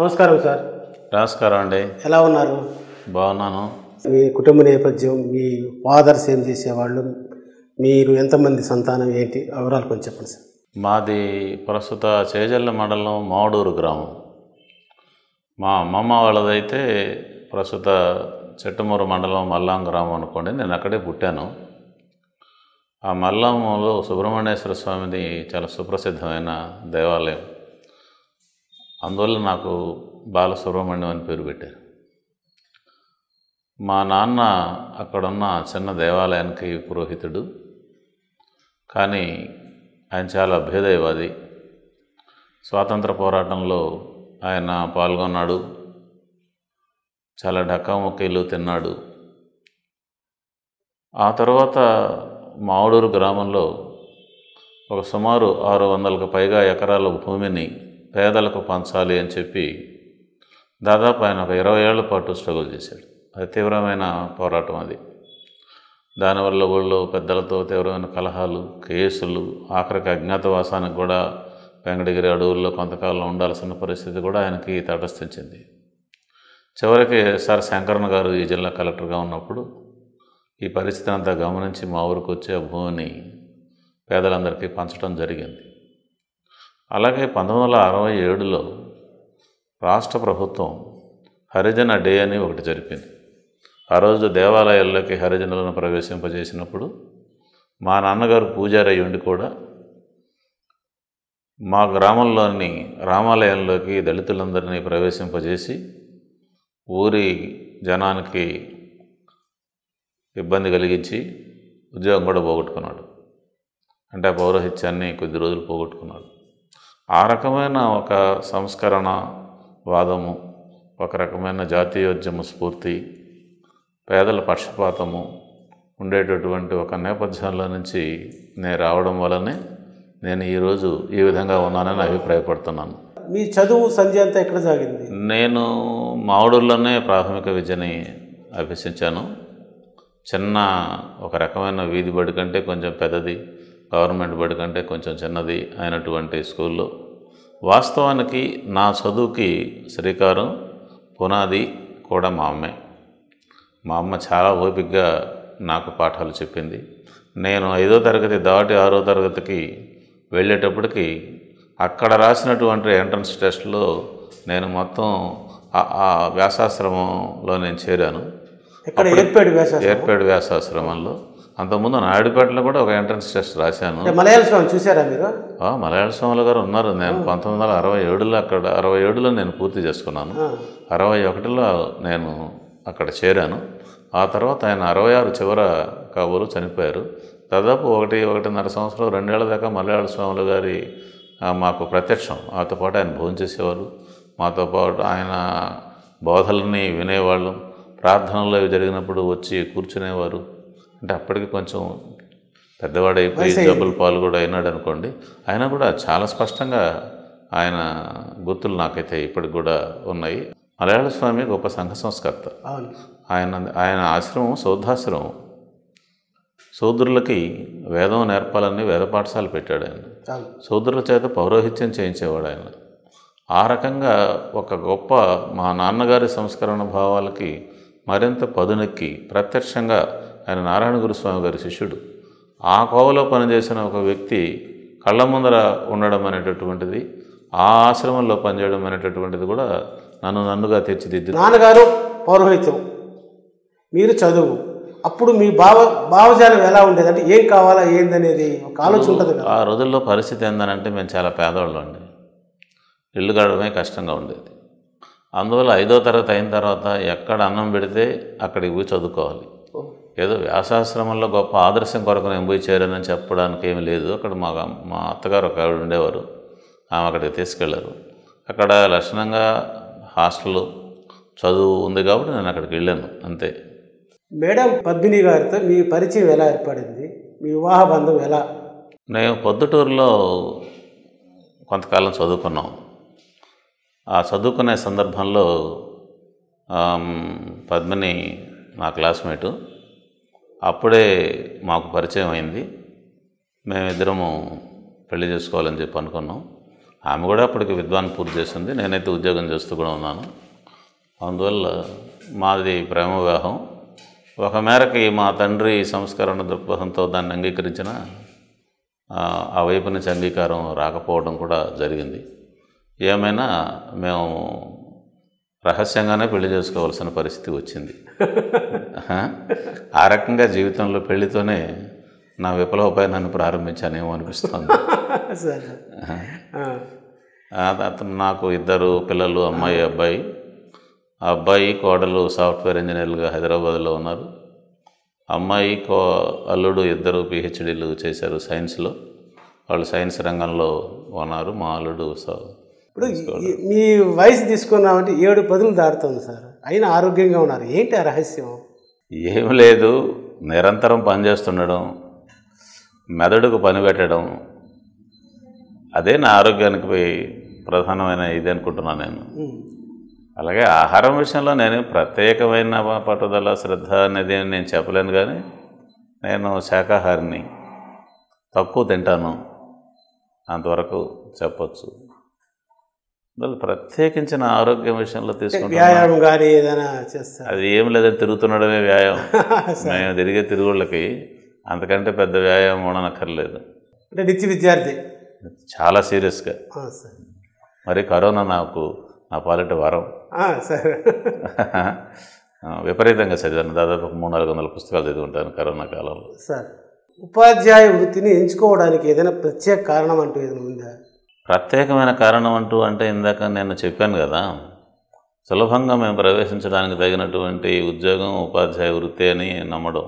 నమస్కారం సార్ నమస్కారం అండి ఎలా ఉన్నారు బాగున్నాను మీ కుటుంబ నేపథ్యం మీ ఫాదర్స్ ఏం చేసేవాళ్ళు మీరు ఎంతమంది సంతానం ఏంటి వివరాలు కొంచెం చెప్పండి సార్ మాది ప్రస్తుత చేజల్ల మండలం మావడూరు గ్రామం మా అమ్మమ్మ వాళ్ళదైతే ప్రస్తుత చెట్టుమూరు మండలం మల్లాం గ్రామం అనుకోండి నేను అక్కడే పుట్టాను ఆ మల్లంలో సుబ్రహ్మణ్యేశ్వర స్వామిది చాలా సుప్రసిద్ధమైన దేవాలయం అందువల్ల నాకు బాలసుబ్రహ్మణ్యం అని పేరు పెట్టారు మా నాన్న అక్కడున్న చిన్న దేవాలయానికి పురోహితుడు కానీ ఆయన చాలా భేదయవాది స్వాతంత్ర పోరాటంలో ఆయన పాల్గొన్నాడు చాలా మొక్కలు తిన్నాడు ఆ తర్వాత మావుడూరు గ్రామంలో ఒక సుమారు ఆరు వందలకు పైగా ఎకరాల భూమిని పేదలకు పంచాలి అని చెప్పి దాదాపు ఆయన ఒక ఇరవై ఏళ్ల పాటు స్ట్రగుల్ చేశాడు అది తీవ్రమైన పోరాటం అది దానివల్ల ఊళ్ళో పెద్దలతో తీవ్రమైన కలహాలు కేసులు ఆఖరికి అజ్ఞాతవాసానికి కూడా వెంకటగిరి అడవుల్లో కొంతకాలం ఉండాల్సిన పరిస్థితి కూడా ఆయనకి తటస్థించింది చివరికి సార్ శంకరన్ గారు ఈ జిల్లా కలెక్టర్గా ఉన్నప్పుడు ఈ పరిస్థితిని అంతా గమనించి మా ఊరికి వచ్చే భూమిని పేదలందరికీ పంచడం జరిగింది అలాగే పంతొమ్మిది వందల అరవై ఏడులో రాష్ట్ర ప్రభుత్వం హరిజన డే అని ఒకటి జరిపింది ఆ రోజు దేవాలయాల్లోకి హరిజనులను ప్రవేశింపజేసినప్పుడు మా నాన్నగారు పూజారి అయ్యుండి కూడా మా గ్రామంలోని రామాలయంలోకి దళితులందరినీ ప్రవేశింపజేసి ఊరి జనానికి ఇబ్బంది కలిగించి ఉద్యోగం కూడా పోగొట్టుకున్నాడు అంటే ఆ పౌరహిత్యాన్ని కొద్ది రోజులు పోగొట్టుకున్నాడు ఆ రకమైన ఒక సంస్కరణ వాదము ఒక రకమైన జాతీయోద్యమ స్ఫూర్తి పేదల పక్షపాతము ఉండేటటువంటి ఒక నేపథ్యంలో నుంచి నేను రావడం వల్లనే నేను ఈరోజు ఈ విధంగా ఉన్నానని అభిప్రాయపడుతున్నాను మీ చదువు సంధ్య అంతా ఎక్కడ సాగింది నేను మావుడూరులోనే ప్రాథమిక విద్యని అభ్యసించాను చిన్న ఒక రకమైన వీధి బడి కంటే కొంచెం పెద్దది గవర్నమెంట్ బడి కంటే కొంచెం చిన్నది అయినటువంటి స్కూల్లో వాస్తవానికి నా చదువుకి శ్రీకారం పునాది కూడా మా అమ్మే మా అమ్మ చాలా ఓపికగా నాకు పాఠాలు చెప్పింది నేను ఐదో తరగతి దాటి ఆరో తరగతికి వెళ్ళేటప్పటికి అక్కడ రాసినటువంటి ఎంట్రన్స్ టెస్ట్లో నేను మొత్తం ఆ వ్యాసాశ్రమంలో నేను చేరాను ఏర్పేడు వ్యాసాశ్రమంలో అంతకుముందు నాయుడుపేటలో కూడా ఒక ఎంట్రన్స్ టెస్ట్ రాశాను మలయాళ స్వామి చూసారా మీరు మలయాళ స్వామి గారు ఉన్నారు నేను పంతొమ్మిది వందల అరవై ఏడులో అక్కడ అరవై ఏడులో నేను పూర్తి చేసుకున్నాను అరవై ఒకటిలో నేను అక్కడ చేరాను ఆ తర్వాత ఆయన అరవై ఆరు చివర కాబోలు చనిపోయారు దాదాపు ఒకటి ఒకటిన్నర సంవత్సరం రెండేళ్ల దాకా మలయాళ స్వాముల గారి మాకు ప్రత్యక్షం ఆతో పాటు ఆయన భోంచేసేవారు మాతో పాటు ఆయన బోధల్ని వినేవాళ్ళం ప్రార్థనలు జరిగినప్పుడు వచ్చి కూర్చునేవారు అంటే అప్పటికి కొంచెం పెద్దవాడైపోయి జబ్బుల పాలు కూడా అయినాడు అనుకోండి ఆయన కూడా చాలా స్పష్టంగా ఆయన గుర్తులు నాకైతే ఇప్పటికి కూడా ఉన్నాయి మలయాళ స్వామి గొప్ప సంఘ సంస్కర్త ఆయన ఆయన ఆశ్రమం శోద్ధాశ్రమం శూద్రులకి వేదం నేర్పాలని వేద పాఠశాలు పెట్టాడు ఆయన శూద్రుల చేత పౌరోహిత్యం చేయించేవాడు ఆయన ఆ రకంగా ఒక గొప్ప మా నాన్నగారి సంస్కరణ భావాలకి మరింత పదునెక్కి ప్రత్యక్షంగా ఆయన నారాయణ గురుస్వామి గారి శిష్యుడు ఆ కోవలో పనిచేసిన ఒక వ్యక్తి కళ్ళ ముందర ఉండడం అనేటటువంటిది ఆ ఆశ్రమంలో పనిచేయడం అనేటటువంటిది కూడా నన్ను నన్నుగా తీర్చిదిద్ది నాన్నగారు పౌరోహిత్యం మీరు చదువు అప్పుడు మీ భావ భావజాలం ఎలా ఉండేది అంటే ఏం కావాలా ఏందనేది ఒక ఆలోచన ఉంటుంది ఆ రోజుల్లో పరిస్థితి ఏందనంటే మేము చాలా పేదవాళ్ళు అండి ఇల్లు గడవడమే కష్టంగా ఉండేది అందువల్ల ఐదో తరగతి అయిన తర్వాత ఎక్కడ అన్నం పెడితే అక్కడికి పోయి చదువుకోవాలి ఏదో వ్యాసాశ్రమంలో గొప్ప ఆదర్శం కొరకు నేను పోయి చేరానని చెప్పడానికి ఏమి లేదు అక్కడ మా మా అత్తగారు ఒక ఆవిడ ఉండేవారు ఆమె అక్కడికి తీసుకెళ్లారు అక్కడ లక్షణంగా హాస్టల్ చదువు ఉంది కాబట్టి నేను అక్కడికి వెళ్ళాను అంతే మేడం పద్మిని గారితో మీ పరిచయం ఎలా ఏర్పడింది మీ వివాహ బంధం ఎలా నేను పొద్దుటూరులో కొంతకాలం చదువుకున్నాం ఆ చదువుకునే సందర్భంలో పద్మిని నా క్లాస్మేటు అప్పుడే మాకు పరిచయం అయింది మేమిద్దరము పెళ్లి చేసుకోవాలని చెప్పి అనుకున్నాం ఆమె కూడా అప్పటికి విద్వాన్ పూర్తి చేసింది నేనైతే ఉద్యోగం చేస్తూ కూడా ఉన్నాను అందువల్ల మాది ప్రేమ వివాహం ఒక మేరకి మా తండ్రి సంస్కరణ దృక్పథంతో దాన్ని అంగీకరించిన ఆ వైపు నుంచి అంగీకారం రాకపోవడం కూడా జరిగింది ఏమైనా మేము రహస్యంగానే పెళ్లి చేసుకోవాల్సిన పరిస్థితి వచ్చింది ఆ రకంగా జీవితంలో పెళ్లితోనే నా విప్లవపై నన్ను ప్రారంభించానేమో అనిపిస్తుంది అతను నాకు ఇద్దరు పిల్లలు అమ్మాయి అబ్బాయి అబ్బాయి కోడలు సాఫ్ట్వేర్ ఇంజనీర్లుగా హైదరాబాద్లో ఉన్నారు అమ్మాయి కో అల్లుడు ఇద్దరు పిహెచ్డీలు చేశారు సైన్స్లో వాళ్ళు సైన్స్ రంగంలో ఉన్నారు మా అల్లుడు ఇప్పుడు మీ వయసు తీసుకున్నామంటే ఏడు పదులు దాటుతుంది సార్ అయినా ఆరోగ్యంగా ఉన్నారు ఏంటి ఆ రహస్యం ఏం లేదు నిరంతరం పనిచేస్తుండడం మెదడుకు పని పెట్టడం అదే నా ఆరోగ్యానికి ప్రధానమైన ఇది అనుకుంటున్నాను నేను అలాగే ఆహారం విషయంలో నేను ప్రత్యేకమైన పట్టుదల శ్రద్ధ అనేది నేను చెప్పలేను కానీ నేను శాకాహారిని తక్కువ తింటాను అంతవరకు చెప్పచ్చు ప్రత్యేకించిన ఆరోగ్యం విషయంలో తీసుకుంటే వ్యాయామం కానీ ఏదైనా చేస్తారు అది ఏం లేదని తిరుగుతుండడమే వ్యాయామం మేము తిరిగే తిరుగుళ్ళకి అంతకంటే పెద్ద వ్యాయామం ఉండనక్కర్లేదు అంటే నిత్య విద్యార్థి చాలా సీరియస్గా మరి కరోనా నాకు నా పాలిట వరం సరే విపరీతంగా చదివాను దాదాపు మూడు నాలుగు వందల పుస్తకాలు చదువుకుంటాను కరోనా కాలంలో సార్ ఉపాధ్యాయ వృత్తిని ఎంచుకోవడానికి ఏదైనా ప్రత్యేక కారణం అంటూ ఏదైనా ఉందా ప్రత్యేకమైన కారణం అంటూ అంటే ఇందాక నేను చెప్పాను కదా సులభంగా మేము ప్రవేశించడానికి తగినటువంటి ఉద్యోగం ఉపాధ్యాయ వృత్తి అని నమ్మడం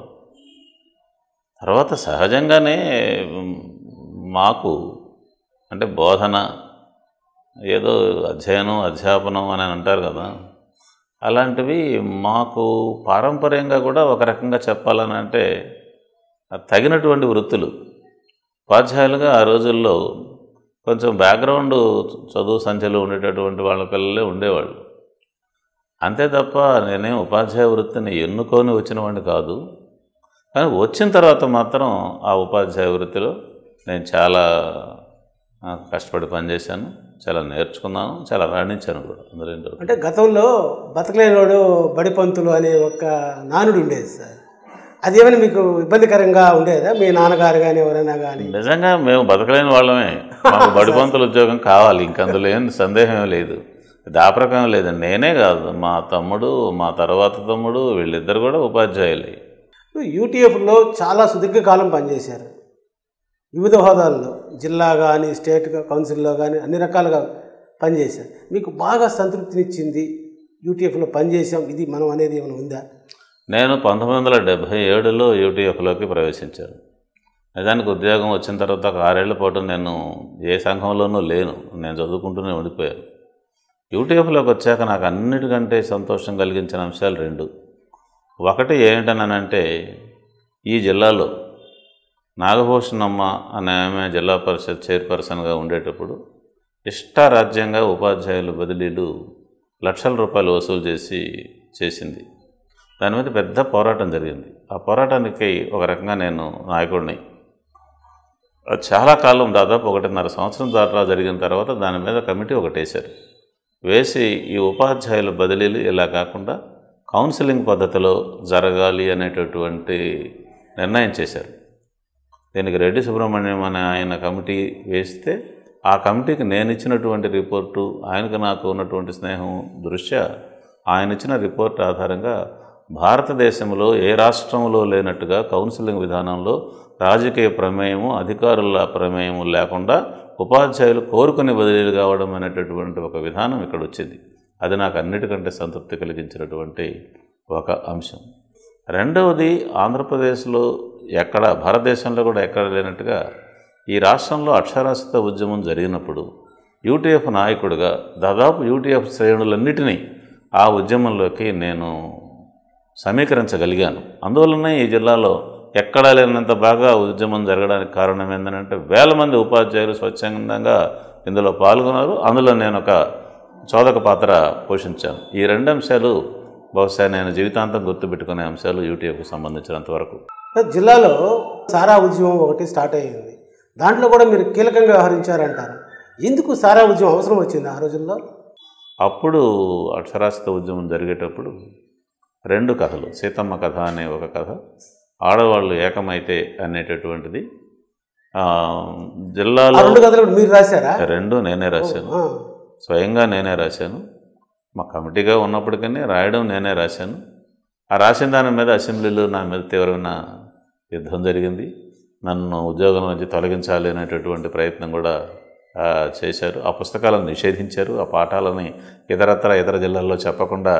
తర్వాత సహజంగానే మాకు అంటే బోధన ఏదో అధ్యయనం అధ్యాపనం అని అంటారు కదా అలాంటివి మాకు పారంపర్యంగా కూడా ఒక రకంగా చెప్పాలని అంటే తగినటువంటి వృత్తులు ఉపాధ్యాయులుగా ఆ రోజుల్లో కొంచెం బ్యాక్గ్రౌండ్ చదువు సంఖ్యలో ఉండేటటువంటి వాళ్ళ పిల్లలే ఉండేవాళ్ళు అంతే తప్ప నేనే ఉపాధ్యాయ వృత్తిని ఎన్నుకొని వచ్చినవాడిని కాదు కానీ వచ్చిన తర్వాత మాత్రం ఆ ఉపాధ్యాయ వృత్తిలో నేను చాలా కష్టపడి పనిచేశాను చాలా నేర్చుకున్నాను చాలా రాణించాను కూడా అందులో అంటే గతంలో వాడు బడిపంతులు అనే ఒక నానుడు ఉండేది సార్ అది ఏమైనా మీకు ఇబ్బందికరంగా ఉండేదా మీ నాన్నగారు కానీ ఎవరైనా కానీ నిజంగా మేము బతకలేని వాళ్ళమే మాకు బడిపంతుల ఉద్యోగం కావాలి ఇంక అందులో ఏం సందేహం లేదు దాపరకం లేదు నేనే కాదు మా తమ్ముడు మా తర్వాత తమ్ముడు వీళ్ళిద్దరు కూడా ఉపాధ్యాయులే యూటీఎఫ్లో చాలా సుదీర్ఘకాలం పనిచేశారు వివిధ హోదాల్లో జిల్లా కానీ స్టేట్ కౌన్సిల్లో కానీ అన్ని రకాలుగా పనిచేశారు మీకు బాగా సంతృప్తినిచ్చింది యూటీఎఫ్లో పనిచేసాం ఇది మనం అనేది ఏమైనా ఉందా నేను పంతొమ్మిది వందల డెబ్భై ఏడులో యూటీఎఫ్లోకి ప్రవేశించాను నిజానికి ఉద్యోగం వచ్చిన తర్వాత ఒక ఆరేళ్ల పాటు నేను ఏ సంఘంలోనూ లేను నేను చదువుకుంటూనే ఉండిపోయాను యూటీఎఫ్లోకి వచ్చాక నాకు అన్నిటికంటే సంతోషం కలిగించిన అంశాలు రెండు ఒకటి ఏమిటనంటే ఈ జిల్లాలో నాగభూషణమ్మ అనే ఆమె జిల్లా పరిషత్ చైర్పర్సన్గా ఉండేటప్పుడు ఇష్టారాజ్యంగా ఉపాధ్యాయుల బదిలీలు లక్షల రూపాయలు వసూలు చేసి చేసింది దాని మీద పెద్ద పోరాటం జరిగింది ఆ పోరాటానికి ఒక రకంగా నేను నాయకుడిని చాలా కాలం దాదాపు ఒకటిన్నర సంవత్సరం దాటిలో జరిగిన తర్వాత దాని మీద కమిటీ ఒకటి వేశారు వేసి ఈ ఉపాధ్యాయుల బదిలీలు ఇలా కాకుండా కౌన్సిలింగ్ పద్ధతిలో జరగాలి అనేటటువంటి నిర్ణయం చేశారు దీనికి రెడ్డి సుబ్రహ్మణ్యం అనే ఆయన కమిటీ వేస్తే ఆ కమిటీకి నేను ఇచ్చినటువంటి రిపోర్టు ఆయనకు నాకు ఉన్నటువంటి స్నేహం దృష్ట్యా ఆయన ఇచ్చిన రిపోర్ట్ ఆధారంగా భారతదేశంలో ఏ రాష్ట్రంలో లేనట్టుగా కౌన్సిలింగ్ విధానంలో రాజకీయ ప్రమేయము అధికారుల ప్రమేయము లేకుండా ఉపాధ్యాయులు కోరుకుని బదిలీలు కావడం అనేటటువంటి ఒక విధానం ఇక్కడ వచ్చింది అది నాకు అన్నిటికంటే సంతృప్తి కలిగించినటువంటి ఒక అంశం రెండవది ఆంధ్రప్రదేశ్లో ఎక్కడ భారతదేశంలో కూడా ఎక్కడ లేనట్టుగా ఈ రాష్ట్రంలో అక్షరాస్యత ఉద్యమం జరిగినప్పుడు యూటీఎఫ్ నాయకుడిగా దాదాపు యూటీఎఫ్ శ్రేణులన్నిటినీ ఆ ఉద్యమంలోకి నేను సమీకరించగలిగాను అందువల్లనే ఈ జిల్లాలో ఎక్కడా లేనంత బాగా ఉద్యమం జరగడానికి కారణం ఏంటంటే వేల మంది ఉపాధ్యాయులు స్వచ్ఛందంగా ఇందులో పాల్గొన్నారు అందులో నేను ఒక చోదక పాత్ర పోషించాను ఈ రెండు అంశాలు బహుశా నేను జీవితాంతం గుర్తుపెట్టుకునే అంశాలు యూటీఎఫ్కి సంబంధించినంత వరకు జిల్లాలో సారా ఉద్యమం ఒకటి స్టార్ట్ అయ్యింది దాంట్లో కూడా మీరు కీలకంగా వ్యవహరించారంటారు ఎందుకు సారా ఉద్యమం అవసరం వచ్చింది ఆ రోజుల్లో అప్పుడు అక్షరాస్యత ఉద్యమం జరిగేటప్పుడు రెండు కథలు సీతమ్మ కథ అనే ఒక కథ ఆడవాళ్ళు ఏకమైతే అనేటటువంటిది జిల్లాలో రెండు కథలు మీరు రాశారా రెండు నేనే రాశాను స్వయంగా నేనే రాశాను మా కమిటీగా ఉన్నప్పటికనే రాయడం నేనే రాశాను ఆ రాసిన దాని మీద అసెంబ్లీలో నా మీద తీవ్రమైన యుద్ధం జరిగింది నన్ను ఉద్యోగం నుంచి తొలగించాలి అనేటటువంటి ప్రయత్నం కూడా చేశారు ఆ పుస్తకాలను నిషేధించారు ఆ పాఠాలని ఇతరత్ర ఇతర జిల్లాల్లో చెప్పకుండా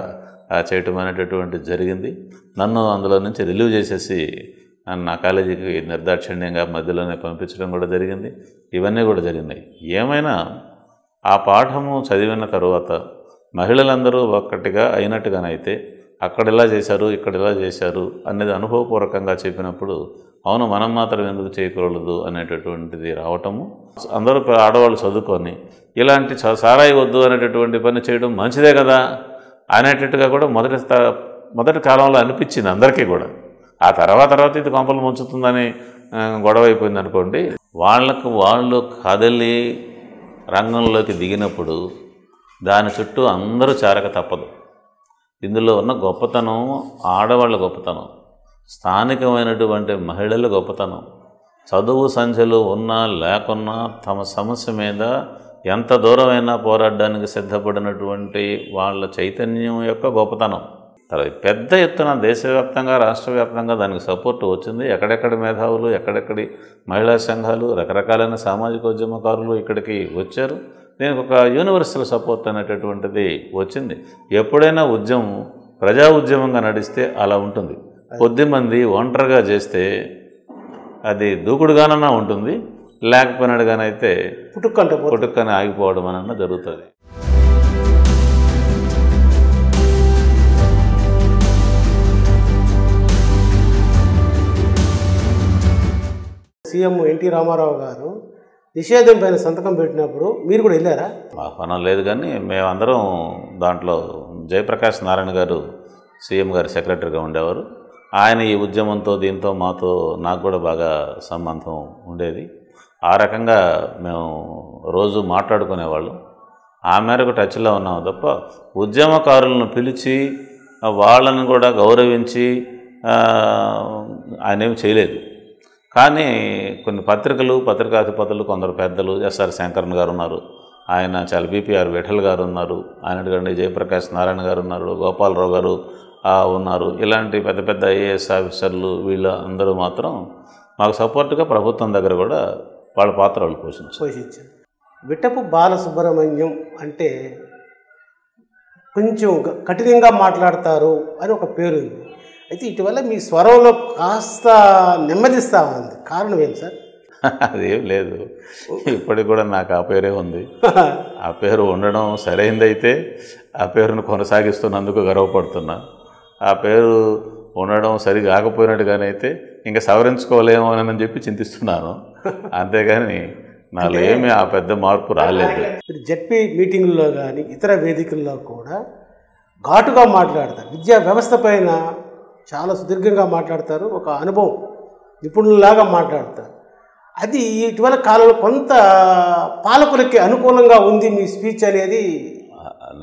చేయటం అనేటటువంటి జరిగింది నన్ను అందులో నుంచి రిలీవ్ చేసేసి నా కాలేజీకి నిర్దాక్షిణ్యంగా మధ్యలోనే పంపించడం కూడా జరిగింది ఇవన్నీ కూడా జరిగినాయి ఏమైనా ఆ పాఠము చదివిన తరువాత మహిళలందరూ ఒక్కటిగా అయినట్టుగానైతే అక్కడ ఇలా చేశారు ఇక్కడ ఇలా చేశారు అనేది అనుభవపూర్వకంగా చెప్పినప్పుడు అవును మనం మాత్రం ఎందుకు చేయకూడదు అనేటటువంటిది రావటము అందరూ ఆడవాళ్ళు చదువుకొని ఇలాంటి సారాయి వద్దు అనేటటువంటి పని చేయడం మంచిదే కదా అనేటట్టుగా కూడా మొదటి మొదటి కాలంలో అనిపించింది అందరికీ కూడా ఆ తర్వాత తర్వాత ఇది కొంపలు ముంచుతుందని గొడవ అయిపోయింది అనుకోండి వాళ్ళకు వాళ్ళు కదలి రంగంలోకి దిగినప్పుడు దాని చుట్టూ అందరూ చేరక తప్పదు ఇందులో ఉన్న గొప్పతనం ఆడవాళ్ళ గొప్పతనం స్థానికమైనటువంటి మహిళల గొప్పతనం చదువు సంఖ్యలు ఉన్నా లేకున్నా తమ సమస్య మీద ఎంత దూరమైనా పోరాడడానికి సిద్ధపడినటువంటి వాళ్ళ చైతన్యం యొక్క గొప్పతనం తర్వాత పెద్ద ఎత్తున దేశవ్యాప్తంగా రాష్ట్ర వ్యాప్తంగా దానికి సపోర్ట్ వచ్చింది ఎక్కడెక్కడ మేధావులు ఎక్కడెక్కడి మహిళా సంఘాలు రకరకాలైన సామాజిక ఉద్యమకారులు ఇక్కడికి వచ్చారు దీనికి ఒక యూనివర్సల్ సపోర్ట్ అనేటటువంటిది వచ్చింది ఎప్పుడైనా ఉద్యమం ప్రజా ఉద్యమంగా నడిస్తే అలా ఉంటుంది కొద్దిమంది ఒంటరిగా చేస్తే అది దూకుడుగానన్నా ఉంటుంది లేకపోయినాడుగానైతే పుట్టుక్కంటే పుట్టుక్కని ఆగిపోవడం అనన్నా జరుగుతుంది సీఎం ఎన్టీ రామారావు గారు నిషేధం పైన సంతకం పెట్టినప్పుడు మీరు కూడా వెళ్ళారా ఆహ్వానం లేదు కానీ మేమందరం దాంట్లో జయప్రకాష్ నారాయణ గారు సీఎం గారు సెక్రటరీగా ఉండేవారు ఆయన ఈ ఉద్యమంతో దీంతో మాతో నాకు కూడా బాగా సంబంధం ఉండేది ఆ రకంగా మేము రోజు మాట్లాడుకునేవాళ్ళం ఆ మేరకు టచ్లో ఉన్నాము తప్ప ఉద్యమకారులను పిలిచి వాళ్ళను కూడా గౌరవించి ఆయన ఏమి చేయలేదు కానీ కొన్ని పత్రికలు పత్రికాధిపతులు కొందరు పెద్దలు ఎస్ఆర్ శంకరన్ గారు ఉన్నారు ఆయన చాలా బీపీఆర్ విఠల్ గారు ఉన్నారు ఆయన జయప్రకాష్ నారాయణ గారు ఉన్నారు గోపాలరావు గారు ఉన్నారు ఇలాంటి పెద్ద పెద్ద ఐఏఎస్ ఆఫీసర్లు వీళ్ళు అందరూ మాత్రం మాకు సపోర్ట్గా ప్రభుత్వం దగ్గర కూడా వాళ్ళ పాత్ర వాళ్ళు పోషించారు పోషించారు విటపు బాలసుబ్రహ్మణ్యం అంటే కొంచెం కఠినంగా మాట్లాడతారు అని ఒక పేరు ఉంది అయితే ఇటీవల మీ స్వరంలో కాస్త నెమ్మదిస్తా ఉంది కారణం ఏం సార్ అదేం లేదు ఇప్పటికి కూడా నాకు ఆ పేరే ఉంది ఆ పేరు ఉండడం సరైందైతే ఆ పేరును కొనసాగిస్తున్నందుకు గర్వపడుతున్నా ఆ పేరు ఉండడం సరి కాకపోయినట్టుగానైతే ఇంకా సవరించుకోలేమో అని చెప్పి చింతిస్తున్నాను అంతేగాని నాలో ఏమి ఆ పెద్ద మార్పు రాలేదు జడ్పీ మీటింగుల్లో కానీ ఇతర వేదికల్లో కూడా ఘాటుగా మాట్లాడతారు విద్యా వ్యవస్థ పైన చాలా సుదీర్ఘంగా మాట్లాడతారు ఒక అనుభవం నిపుణులలాగా మాట్లాడతారు అది ఇటీవల కాలంలో కొంత పాలకులకి అనుకూలంగా ఉంది మీ స్పీచ్ అనేది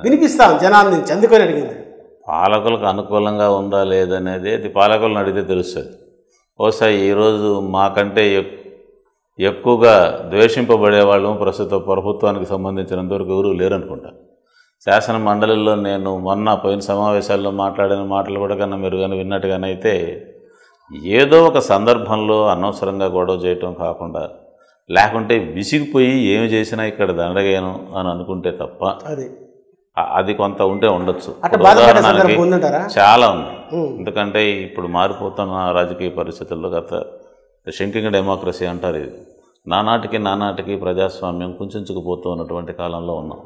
వినిపిస్తాం జనాల నుంచి అందుకని అడిగింది పాలకులకు అనుకూలంగా ఉందా లేదనేది అది పాలకులను అడిగితే తెలుస్తుంది ఓసారి ఈరోజు మాకంటే ఎక్కువగా ద్వేషింపబడే వాళ్ళు ప్రస్తుత ప్రభుత్వానికి సంబంధించినంతవరకు ఎవరు లేరనుకుంటారు శాసన మండలిలో నేను మొన్న పోయిన సమావేశాల్లో మాట్లాడిన మాటలు కూడా కన్నా మీరు కానీ విన్నట్టుగానైతే ఏదో ఒక సందర్భంలో అనవసరంగా గొడవ చేయటం కాకుండా లేకుంటే విసిగిపోయి ఏమి చేసినా ఇక్కడ దండగాను అని అనుకుంటే తప్ప అది అది కొంత ఉంటే ఉండొచ్చు చాలా ఉంది ఎందుకంటే ఇప్పుడు మారిపోతున్న రాజకీయ పరిస్థితుల్లో గత షింకింగ్ డెమోక్రసీ అంటారు ఇది నానాటికి నానాటికి ప్రజాస్వామ్యం కుంచుకుపోతూ ఉన్నటువంటి కాలంలో ఉన్నాం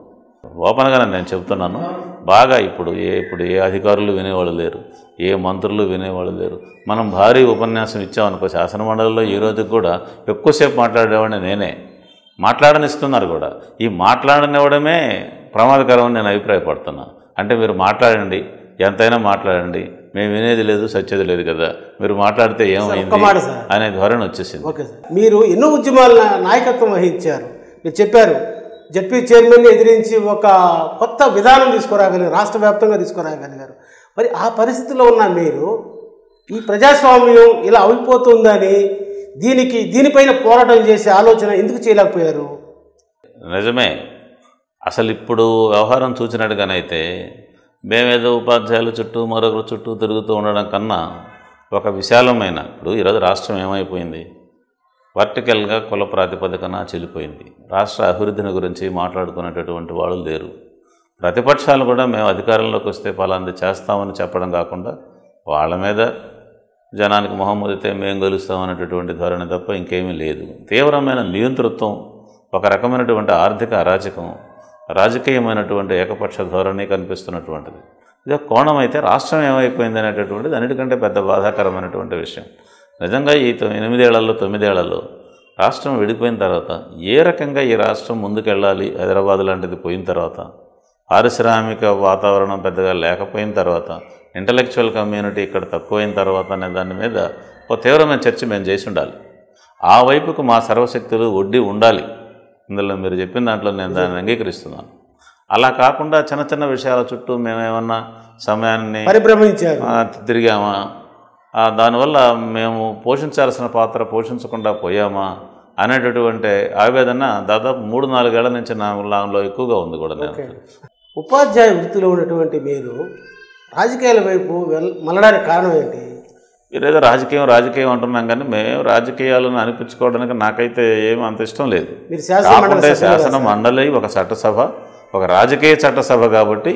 ఓపెన్గానే నేను చెప్తున్నాను బాగా ఇప్పుడు ఏ ఇప్పుడు ఏ అధికారులు వినేవాళ్ళు లేరు ఏ మంత్రులు వినేవాళ్ళు లేరు మనం భారీ ఉపన్యాసం ఇచ్చామనుకో శాసనమండలిలో ఈ రోజు కూడా ఎక్కువసేపు మాట్లాడేవాడిని నేనే మాట్లాడనిస్తున్నారు కూడా ఈ మాట్లాడనివ్వడమే ప్రమాదకరం అని నేను అభిప్రాయపడుతున్నాను అంటే మీరు మాట్లాడండి ఎంతైనా మాట్లాడండి మేము వినేది లేదు సత్యది లేదు కదా మీరు మాట్లాడితే ఏమైంది అనే ధోరణి వచ్చేసింది మీరు ఎన్నో ఉద్యమాల నాయకత్వం వహించారు మీరు చెప్పారు జడ్పీ చైర్మన్ని ఎదిరించి ఒక కొత్త విధానం తీసుకురాగలిగారు రాష్ట్ర వ్యాప్తంగా తీసుకురాగలిగారు మరి ఆ పరిస్థితిలో ఉన్న మీరు ఈ ప్రజాస్వామ్యం ఇలా అవిపోతుందని దీనికి దీనిపైన పోరాటం చేసే ఆలోచన ఎందుకు చేయలేకపోయారు నిజమే అసలు ఇప్పుడు వ్యవహారం చూసినట్టుగానైతే మేమేదో ఉపాధ్యాయుల చుట్టూ మరొకరు చుట్టూ తిరుగుతూ ఉండడం కన్నా ఒక విశాలమైన ఇప్పుడు ఈరోజు రాష్ట్రం ఏమైపోయింది వర్టికల్గా కుల ప్రాతిపదికన చెల్లిపోయింది రాష్ట్ర అభివృద్ధిని గురించి మాట్లాడుకునేటటువంటి వాళ్ళు లేరు ప్రతిపక్షాలు కూడా మేము అధికారంలోకి వస్తే పలాంది చేస్తామని చెప్పడం కాకుండా వాళ్ళ మీద జనానికి మొహమ్మదితే మేము గెలుస్తామనేటటువంటి ధోరణి తప్ప ఇంకేమీ లేదు తీవ్రమైన నియంతృత్వం ఒక రకమైనటువంటి ఆర్థిక అరాచకం రాజకీయమైనటువంటి ఏకపక్ష ధోరణి కనిపిస్తున్నటువంటిది ఇదే కోణం అయితే రాష్ట్రం ఏమైపోయింది అనేటటువంటిది అన్నిటికంటే పెద్ద బాధాకరమైనటువంటి విషయం నిజంగా ఈ ఎనిమిదేళ్లలో తొమ్మిదేళ్లలో రాష్ట్రం విడిపోయిన తర్వాత ఏ రకంగా ఈ రాష్ట్రం ముందుకెళ్ళాలి హైదరాబాద్ లాంటిది పోయిన తర్వాత పారిశ్రామిక వాతావరణం పెద్దగా లేకపోయిన తర్వాత ఇంటలెక్చువల్ కమ్యూనిటీ ఇక్కడ తక్కువైన తర్వాత అనే దాని మీద ఒక తీవ్రమైన చర్చ మేము చేసి ఉండాలి ఆ వైపుకు మా సర్వశక్తులు ఒడ్డి ఉండాలి ఇందులో మీరు చెప్పిన దాంట్లో నేను దాన్ని అంగీకరిస్తున్నాను అలా కాకుండా చిన్న చిన్న విషయాల చుట్టూ మేమేమన్నా సమయాన్ని తిరిగామా దానివల్ల మేము పోషించాల్సిన పాత్ర పోషించకుండా పోయామా అనేటటువంటి ఆవేదన దాదాపు మూడు నాలుగేళ్ల నుంచి నా నాలో ఎక్కువగా ఉంది కూడా నేను ఉపాధ్యాయ వృత్తిలో ఉన్నటువంటి మీరు రాజకీయాల వైపు మళ్ళడానికి కారణం ఏంటి మీరేదో రాజకీయం రాజకీయం అంటున్నాం కానీ మేము రాజకీయాలను అనిపించుకోవడానికి నాకైతే ఏమి అంత ఇష్టం లేదు శాసన మండలి ఒక చట్టసభ ఒక రాజకీయ చట్టసభ కాబట్టి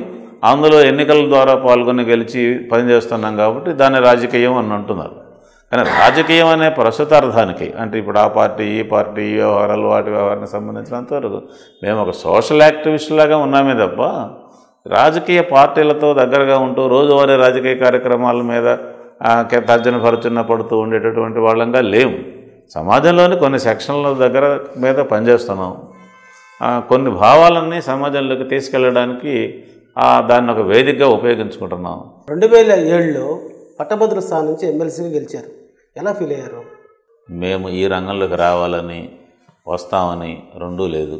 అందులో ఎన్నికల ద్వారా పాల్గొని గెలిచి పనిచేస్తున్నాం కాబట్టి దాన్ని రాజకీయం అని అంటున్నారు కానీ రాజకీయం అనే ప్రస్తుత అర్థానికి అంటే ఇప్పుడు ఆ పార్టీ ఈ పార్టీ ఈ వ్యవహారాలు వాటి వ్యవహారానికి సంబంధించినంతవరకు మేము ఒక సోషల్ లాగా ఉన్నామే తప్ప రాజకీయ పార్టీలతో దగ్గరగా ఉంటూ రోజువారీ రాజకీయ కార్యక్రమాల మీద తర్జన పరుచున్న పడుతూ ఉండేటటువంటి వాళ్ళంగా లేము సమాజంలోని కొన్ని సెక్షన్ల దగ్గర మీద పనిచేస్తున్నాం కొన్ని భావాలన్నీ సమాజంలోకి తీసుకెళ్ళడానికి దాన్ని ఒక వేదికగా ఉపయోగించుకుంటున్నాం రెండు వేల ఏడులో పట్టభద్రుల స్థానం నుంచి ఎమ్మెల్సీగా గెలిచారు ఎలా ఫీల్ అయ్యారు మేము ఈ రంగంలోకి రావాలని వస్తామని రెండూ లేదు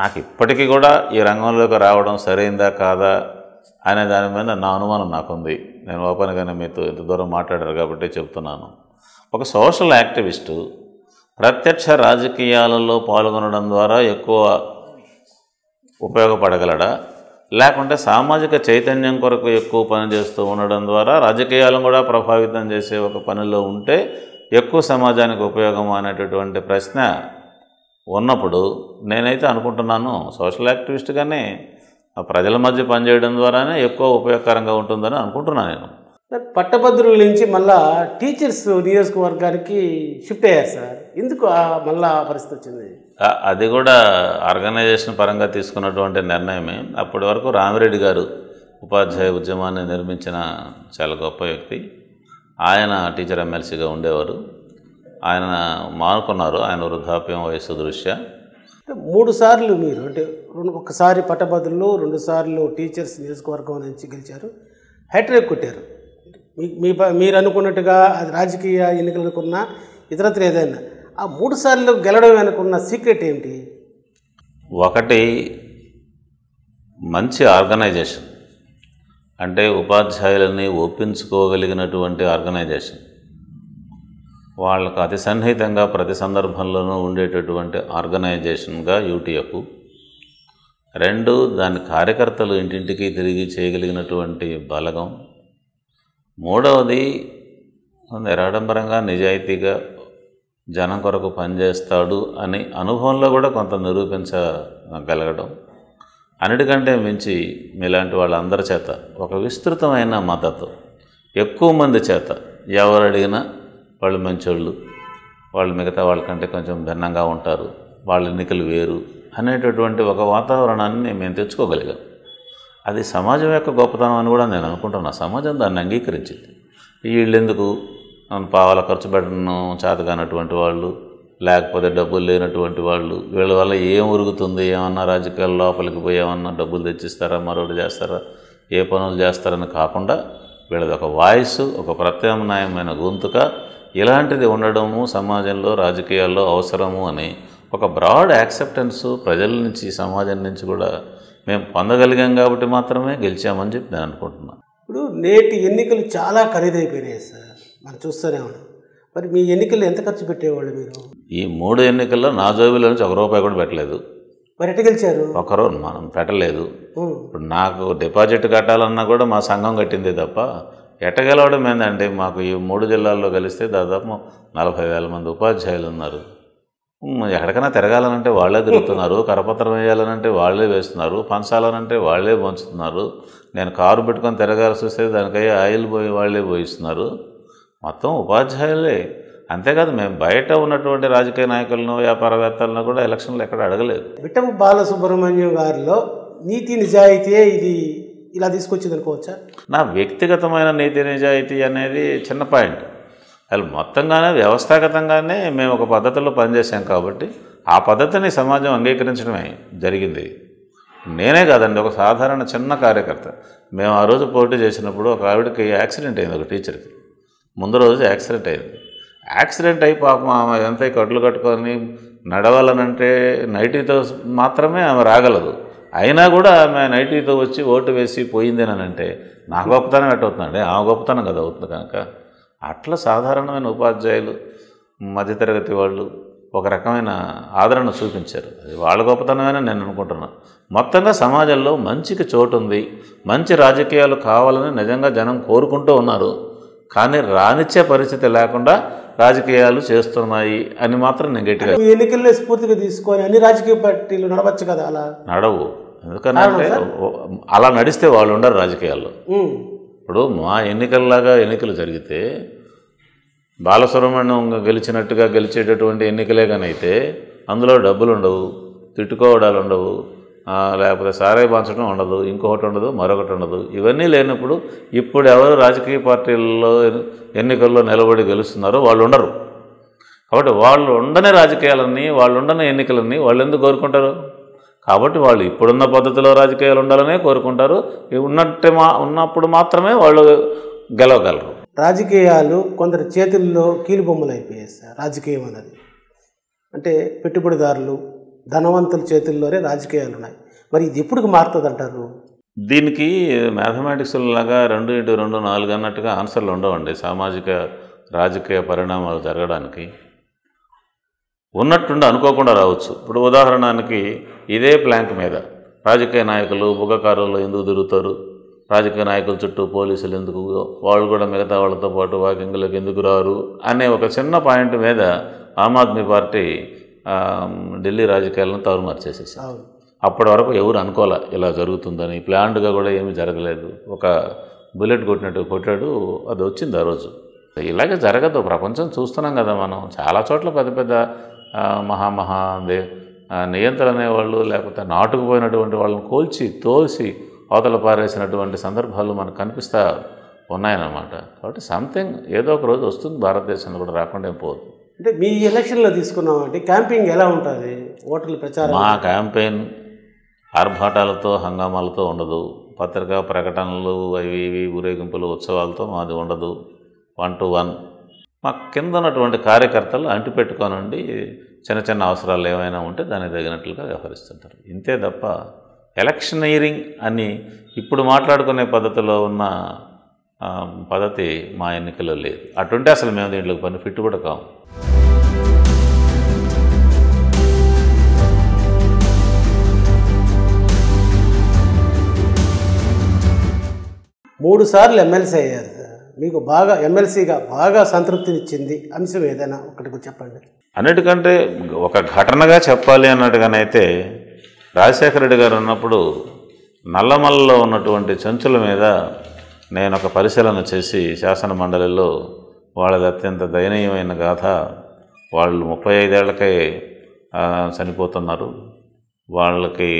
నాకు ఇప్పటికీ కూడా ఈ రంగంలోకి రావడం సరైందా కాదా అనే దాని మీద నా అనుమానం నాకుంది నేను ఓపెన్గానే మీతో ఇంత దూరం మాట్లాడారు కాబట్టి చెప్తున్నాను ఒక సోషల్ యాక్టివిస్టు ప్రత్యక్ష రాజకీయాలలో పాల్గొనడం ద్వారా ఎక్కువ ఉపయోగపడగలడా లేకుంటే సామాజిక చైతన్యం కొరకు ఎక్కువ పని చేస్తూ ఉండడం ద్వారా రాజకీయాలను కూడా ప్రభావితం చేసే ఒక పనిలో ఉంటే ఎక్కువ సమాజానికి ఉపయోగం అనేటటువంటి ప్రశ్న ఉన్నప్పుడు నేనైతే అనుకుంటున్నాను సోషల్ యాక్టివిస్ట్గానే ప్రజల మధ్య పనిచేయడం ద్వారానే ఎక్కువ ఉపయోగకరంగా ఉంటుందని అనుకుంటున్నాను నేను పట్టభద్రుల నుంచి మళ్ళా టీచర్స్ నియోజకవర్గానికి షిఫ్ట్ అయ్యారు సార్ ఎందుకు మళ్ళా పరిస్థితి వచ్చింది అది కూడా ఆర్గనైజేషన్ పరంగా తీసుకున్నటువంటి నిర్ణయమే అప్పటి వరకు రామిరెడ్డి గారు ఉపాధ్యాయ ఉద్యమాన్ని నిర్మించిన చాలా గొప్ప వ్యక్తి ఆయన టీచర్ ఎమ్మెల్సీగా ఉండేవారు ఆయన మానుకున్నారు ఆయన వృద్ధాప్యం వయసు దృష్ట్యా మూడు సార్లు మీరు అంటే రెండు ఒకసారి పట్టభద్రులు రెండుసార్లు టీచర్స్ నియోజకవర్గం నుంచి గెలిచారు హ్యాట్రిక్ కొట్టారు మీ మీరు అనుకున్నట్టుగా అది రాజకీయ ఎన్నికలు అనుకున్న ఇతరత్ర ఏదైనా ఆ మూడు సార్లు గెలడం వెనుకున్న సీక్రెట్ ఏంటి ఒకటి మంచి ఆర్గనైజేషన్ అంటే ఉపాధ్యాయులని ఒప్పించుకోగలిగినటువంటి ఆర్గనైజేషన్ వాళ్ళకు అతి సన్నిహితంగా ప్రతి సందర్భంలోనూ ఉండేటటువంటి ఆర్గనైజేషన్గా యూటీఎఫ్ రెండు దాని కార్యకర్తలు ఇంటింటికి తిరిగి చేయగలిగినటువంటి బలగం మూడవది నిరాడంబరంగా నిజాయితీగా జనం కొరకు పనిచేస్తాడు అని అనుభవంలో కూడా కొంత నిరూపించగలగడం అన్నిటికంటే మించి మీలాంటి వాళ్ళందరి చేత ఒక విస్తృతమైన మద్దతు ఎక్కువ మంది చేత ఎవరు అడిగినా వాళ్ళు మంచోళ్ళు వాళ్ళు మిగతా వాళ్ళకంటే కొంచెం భిన్నంగా ఉంటారు వాళ్ళ ఎన్నికలు వేరు అనేటటువంటి ఒక వాతావరణాన్ని మేము తెచ్చుకోగలిగాం అది సమాజం యొక్క గొప్పతనం అని కూడా నేను అనుకుంటున్నా సమాజం దాన్ని అంగీకరించింది వీళ్ళెందుకు పావాల ఖర్చు పెట్టడం చేతగానటువంటి వాళ్ళు లేకపోతే డబ్బులు లేనటువంటి వాళ్ళు వీళ్ళ వల్ల ఏం ఉరుగుతుంది ఏమన్నా రాజకీయాల లోపలికి పోయి ఏమన్నా డబ్బులు తెచ్చిస్తారా మరొకటి చేస్తారా ఏ పనులు చేస్తారని కాకుండా వీళ్ళది ఒక వాయిస్ ఒక ప్రత్యామ్నాయమైన గొంతుక ఇలాంటిది ఉండడము సమాజంలో రాజకీయాల్లో అవసరము అని ఒక బ్రాడ్ యాక్సెప్టెన్స్ ప్రజల నుంచి సమాజం నుంచి కూడా మేము పొందగలిగాం కాబట్టి మాత్రమే గెలిచామని చెప్పి నేను అనుకుంటున్నాను ఇప్పుడు నేటి ఎన్నికలు చాలా ఖరీదైపోయినాయి సార్ మనం చూస్తూనే ఉన్నాం మరి మీ ఎన్నికల్లో ఎంత ఖర్చు పెట్టేవాళ్ళు మీరు ఈ మూడు ఎన్నికల్లో నా జోబుల నుంచి ఒక రూపాయి కూడా పెట్టలేదు మరి ఎట్టు గెలిచారు ఒకరు మనం పెట్టలేదు ఇప్పుడు నాకు డిపాజిట్ కట్టాలన్నా కూడా మా సంఘం కట్టింది తప్ప ఎట్టగలవడం ఏందండి మాకు ఈ మూడు జిల్లాల్లో కలిస్తే దాదాపు నలభై వేల మంది ఉపాధ్యాయులు ఉన్నారు ఎక్కడికైనా తిరగాలనంటే వాళ్ళే తిరుగుతున్నారు కరపత్రం వేయాలనంటే వాళ్ళే వేస్తున్నారు పంచాలనంటే వాళ్ళే పంచుతున్నారు నేను కారు పెట్టుకొని తిరగాల్సి వస్తే దానికై ఆయిల్ పోయి వాళ్ళే పోయిస్తున్నారు మొత్తం ఉపాధ్యాయులే అంతేకాదు మేము బయట ఉన్నటువంటి రాజకీయ నాయకులను వ్యాపారవేత్తలను కూడా ఎలక్షన్లు ఎక్కడ అడగలేదు విట్టం బాలసుబ్రహ్మణ్యం గారిలో నీతి నిజాయితీయే ఇది ఇలా తీసుకొచ్చింది అనుకోవచ్చా నా వ్యక్తిగతమైన నీతి నిజాయితీ అనేది చిన్న పాయింట్ అసలు మొత్తంగానే వ్యవస్థాగతంగానే మేము ఒక పద్ధతిలో పనిచేసాం కాబట్టి ఆ పద్ధతిని సమాజం అంగీకరించడమే జరిగింది నేనే కాదండి ఒక సాధారణ చిన్న కార్యకర్త మేము ఆ రోజు పోటీ చేసినప్పుడు ఒక ఆవిడకి యాక్సిడెంట్ అయింది ఒక టీచర్కి ముందు రోజు యాక్సిడెంట్ అయింది యాక్సిడెంట్ అయి పాపం ఆమె ఎంత కట్లు కట్టుకొని నడవాలనంటే నైటీతో మాత్రమే ఆమె రాగలదు అయినా కూడా ఆమె నైటీతో వచ్చి ఓటు వేసి పోయిందేనంటే నా గొప్పతనం ఎట్టవుతుందండి ఆమె గొప్పతనం కదా అవుతుంది కనుక అట్లా సాధారణమైన ఉపాధ్యాయులు మధ్యతరగతి వాళ్ళు ఒక రకమైన ఆదరణ చూపించారు అది వాళ్ళ గొప్పతనమైన నేను అనుకుంటున్నాను మొత్తంగా సమాజంలో మంచికి చోటు ఉంది మంచి రాజకీయాలు కావాలని నిజంగా జనం కోరుకుంటూ ఉన్నారు కానీ రానిచ్చే పరిస్థితి లేకుండా రాజకీయాలు చేస్తున్నాయి అని మాత్రం నేను గట్టిగా ఎన్నికల్లో స్ఫూర్తిగా తీసుకొని అన్ని రాజకీయ పార్టీలు నడవచ్చు కదా అలా నడవు ఎందుకంటే అలా నడిస్తే వాళ్ళు ఉండరు రాజకీయాల్లో ఇప్పుడు మా ఎన్నికల్లాగా ఎన్నికలు జరిగితే బాలసుబ్రహ్మణ్యం గెలిచినట్టుగా గెలిచేటటువంటి ఎన్నికలే కానీ అయితే అందులో డబ్బులు ఉండవు తిట్టుకోవడాలు ఉండవు లేకపోతే సారాయి పంచడం ఉండదు ఇంకొకటి ఉండదు మరొకటి ఉండదు ఇవన్నీ లేనప్పుడు ఇప్పుడు ఎవరు రాజకీయ పార్టీల్లో ఎన్నికల్లో నిలబడి గెలుస్తున్నారో వాళ్ళు ఉండరు కాబట్టి వాళ్ళు ఉండని రాజకీయాలన్నీ వాళ్ళు ఉండని ఎన్నికలన్నీ వాళ్ళు ఎందుకు కోరుకుంటారు కాబట్టి వాళ్ళు ఇప్పుడున్న పద్ధతిలో రాజకీయాలు ఉండాలనే కోరుకుంటారు ఉన్నట్టే మా ఉన్నప్పుడు మాత్రమే వాళ్ళు గెలవగలరు రాజకీయాలు కొందరి చేతుల్లో కీలుబొమ్మలు అయిపోయాయి సార్ రాజకీయం అన్నది అంటే పెట్టుబడిదారులు ధనవంతుల చేతుల్లోనే రాజకీయాలు ఉన్నాయి మరి ఇది ఎప్పుడు మారుతుంది అంటారు దీనికి మ్యాథమెటిక్స్ లాగా రెండు ఇంటూ రెండు నాలుగు అన్నట్టుగా ఆన్సర్లు ఉండవండి సామాజిక రాజకీయ పరిణామాలు జరగడానికి ఉన్నట్టుండి అనుకోకుండా రావచ్చు ఇప్పుడు ఉదాహరణకి ఇదే ప్లాంక్ మీద రాజకీయ నాయకులు బుగ్గకారులు ఎందుకు తిరుగుతారు రాజకీయ నాయకుల చుట్టూ పోలీసులు ఎందుకు వాళ్ళు కూడా మిగతా వాళ్ళతో పాటు వాకింగ్లకు ఎందుకు రారు అనే ఒక చిన్న పాయింట్ మీద ఆమ్ ఆద్మీ పార్టీ ఢిల్లీ రాజకీయాలను తారుమారు చేసేసారు అప్పటి వరకు ఎవరు అనుకోలే ఇలా జరుగుతుందని ప్లాన్డ్గా కూడా ఏమీ జరగలేదు ఒక బుల్లెట్ కొట్టినట్టు కొట్టాడు అది వచ్చింది ఆ రోజు ఇలాగే జరగదు ప్రపంచం చూస్తున్నాం కదా మనం చాలా చోట్ల పెద్ద పెద్ద మహామహా అదే నియంత్రణ అనేవాళ్ళు లేకపోతే నాటుకుపోయినటువంటి వాళ్ళని కోల్చి తోసి అవతల పారేసినటువంటి సందర్భాలు మనకు కనిపిస్తా ఉన్నాయన్నమాట కాబట్టి సంథింగ్ ఏదో ఒక రోజు వస్తుంది భారతదేశంలో కూడా రాకుండా పోదు అంటే మీ ఎలక్షన్లో తీసుకున్నామంటే క్యాంపింగ్ ఎలా ఉంటుంది ఓటర్ల ప్రచారం మా క్యాంపెయిన్ ఆర్భాటాలతో హంగామాలతో ఉండదు పత్రికా ప్రకటనలు అవి ఇవి ఊరేగింపులు ఉత్సవాలతో మాది ఉండదు వన్ టు వన్ మా కింద ఉన్నటువంటి కార్యకర్తలు అంటిపెట్టుకోనండి చిన్న చిన్న అవసరాలు ఏమైనా ఉంటే దానికి తగినట్లుగా వ్యవహరిస్తుంటారు ఇంతే తప్ప ఇయరింగ్ అని ఇప్పుడు మాట్లాడుకునే పద్ధతిలో ఉన్న పద్ధతి మా ఎన్నికల్లో లేదు అటుంటే అసలు మేము దీంట్లోకి పని ఫిట్ కూడా కాము మూడు సార్లు ఎమ్మెల్సీ అయ్యారు మీకు బాగా ఎమ్మెల్సీగా బాగా సంతృప్తినిచ్చింది అంశం ఏదైనా ఒకటి చెప్పండి అన్నిటికంటే ఒక ఘటనగా చెప్పాలి అన్నట్టుగానైతే రాజశేఖర రెడ్డి గారు ఉన్నప్పుడు నల్లమల్లలో ఉన్నటువంటి చెంచుల మీద నేను ఒక పరిశీలన చేసి శాసన మండలిలో వాళ్ళది అత్యంత దయనీయమైన గాథ వాళ్ళు ముప్పై ఐదేళ్లకే చనిపోతున్నారు వాళ్ళకి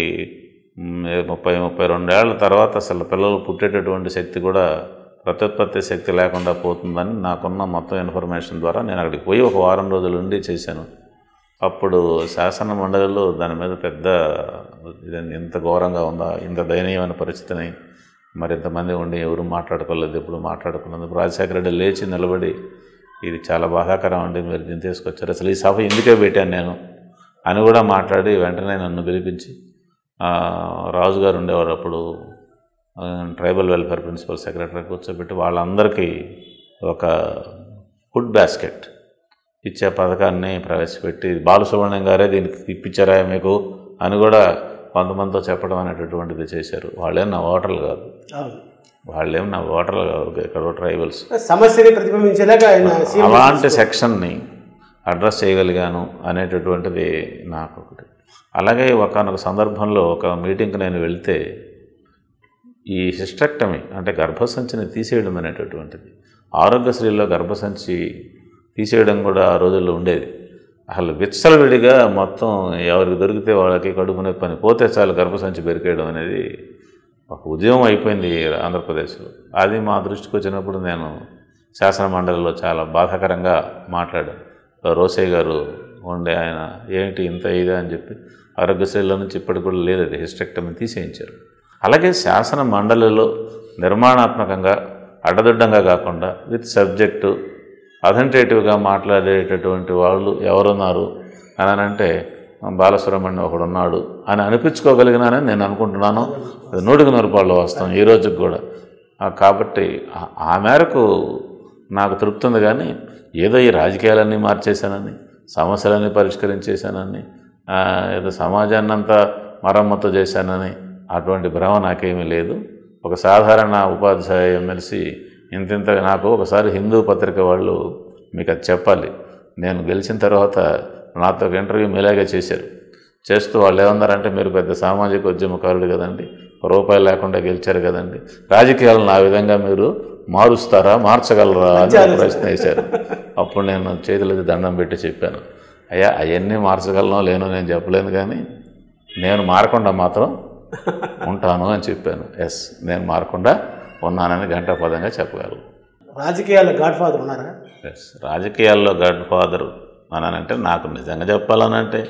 ముప్పై ముప్పై రెండేళ్ల తర్వాత అసలు పిల్లలు పుట్టేటటువంటి శక్తి కూడా ప్రత్యుత్పత్తి శక్తి లేకుండా పోతుందని నాకున్న మొత్తం ఇన్ఫర్మేషన్ ద్వారా నేను అక్కడికి పోయి ఒక వారం రోజులు ఉండి చేశాను అప్పుడు శాసన మండలిలో దాని మీద పెద్ద ఇంత ఘోరంగా ఉందా ఇంత దయనీయమైన పరిస్థితిని మరింతమంది ఉండి ఎవరు మాట్లాడుకోలేదు ఎప్పుడు మాట్లాడుకున్నందుకు రాజశేఖర రెడ్డి లేచి నిలబడి ఇది చాలా బాధాకరం అండి మీరు దీన్ని తీసుకొచ్చారు అసలు ఈ సభ ఎందుకే పెట్టాను నేను అని కూడా మాట్లాడి వెంటనే నన్ను పిలిపించి రాజుగారు ఉండేవారు అప్పుడు ట్రైబల్ వెల్ఫేర్ ప్రిన్సిపల్ సెక్రటరీ కూర్చోబెట్టి వాళ్ళందరికీ ఒక ఫుడ్ బాస్కెట్ ఇచ్చే పథకాన్ని ప్రవేశపెట్టి బాలసుబ్రహ్మణ్యం గారే దీనికి ఇప్పించారా మీకు అని కూడా కొంతమందితో చెప్పడం అనేటటువంటిది చేశారు వాళ్ళేం నా ఓటర్లు కాదు వాళ్ళేం నా ఓటర్లు కాదు ఇక్కడ ట్రైబల్స్ సమస్యని ప్రతిబింబించేలాగా అలాంటి సెక్షన్ని అడ్రస్ చేయగలిగాను అనేటటువంటిది నాకు ఒకటి అలాగే ఒకనొక సందర్భంలో ఒక మీటింగ్కి నేను వెళితే ఈ హిస్టెక్టమీ అంటే గర్భసంచిని తీసేయడం అనేటటువంటిది ఆరోగ్యశ్రీలో గర్భసంచి తీసేయడం కూడా ఆ రోజుల్లో ఉండేది అసలు విచ్చలవిడిగా మొత్తం ఎవరికి దొరికితే వాళ్ళకి కడుపు పని పోతే చాలు గర్భసంచి పెరికేయడం అనేది ఒక ఉద్యమం అయిపోయింది ఆంధ్రప్రదేశ్లో అది మా దృష్టికి వచ్చినప్పుడు నేను శాసన మండలిలో చాలా బాధాకరంగా మాట్లాడాను రోసే గారు ఉండే ఆయన ఏంటి ఇంత ఇదే అని చెప్పి ఆరోగ్యశైలిలో నుంచి ఇప్పటికి కూడా లేదు అది హిస్టెక్టమీ తీసేయించారు అలాగే శాసన మండలిలో నిర్మాణాత్మకంగా అడ్డదిడ్డంగా కాకుండా విత్ సబ్జెక్టు అథెంటేటివ్గా మాట్లాడేటటువంటి వాళ్ళు ఎవరున్నారు అని అంటే బాలసుబ్రహ్మణ్యం ఒకడు ఉన్నాడు అని అనిపించుకోగలిగినానని నేను అనుకుంటున్నాను అది నూటికి నూరుపాళ్ళు వాస్తవం ఈ రోజుకి కూడా కాబట్టి ఆ మేరకు నాకు తృప్తి ఉంది కానీ ఏదో ఈ రాజకీయాలన్నీ మార్చేశానని సమస్యలన్నీ పరిష్కరించేశానని ఏదో సమాజాన్ని అంతా మరమ్మతు చేశానని అటువంటి భ్రమ నాకేమీ లేదు ఒక సాధారణ ఉపాధ్యాయ ఎమ్మెల్సీ ఇంతింత నాకు ఒకసారి హిందూ పత్రిక వాళ్ళు మీకు అది చెప్పాలి నేను గెలిచిన తర్వాత నాతో ఒక ఇంటర్వ్యూ మీలాగే చేశారు చేస్తూ వాళ్ళు ఏమన్నారంటే మీరు పెద్ద సామాజిక ఉద్యమకారుడు కదండి రూపాయలు లేకుండా గెలిచారు కదండి రాజకీయాలను ఆ విధంగా మీరు మారుస్తారా మార్చగలరా అని ప్రశ్న వేశారు అప్పుడు నేను చేతులకి దండం పెట్టి చెప్పాను అయ్యా అవన్నీ మార్చగలనో లేనో నేను చెప్పలేను కానీ నేను మారకుండా మాత్రం ఉంటాను అని చెప్పాను ఎస్ నేను మారకుండా ఉన్నానని గంట పదంగా చెప్పగలను రాజకీయాల్లో గాడ్ ఫాదర్ ఉన్నారా ఎస్ రాజకీయాల్లో గాడ్ ఫాదర్ అనంటే నాకు నిజంగా చెప్పాలనంటే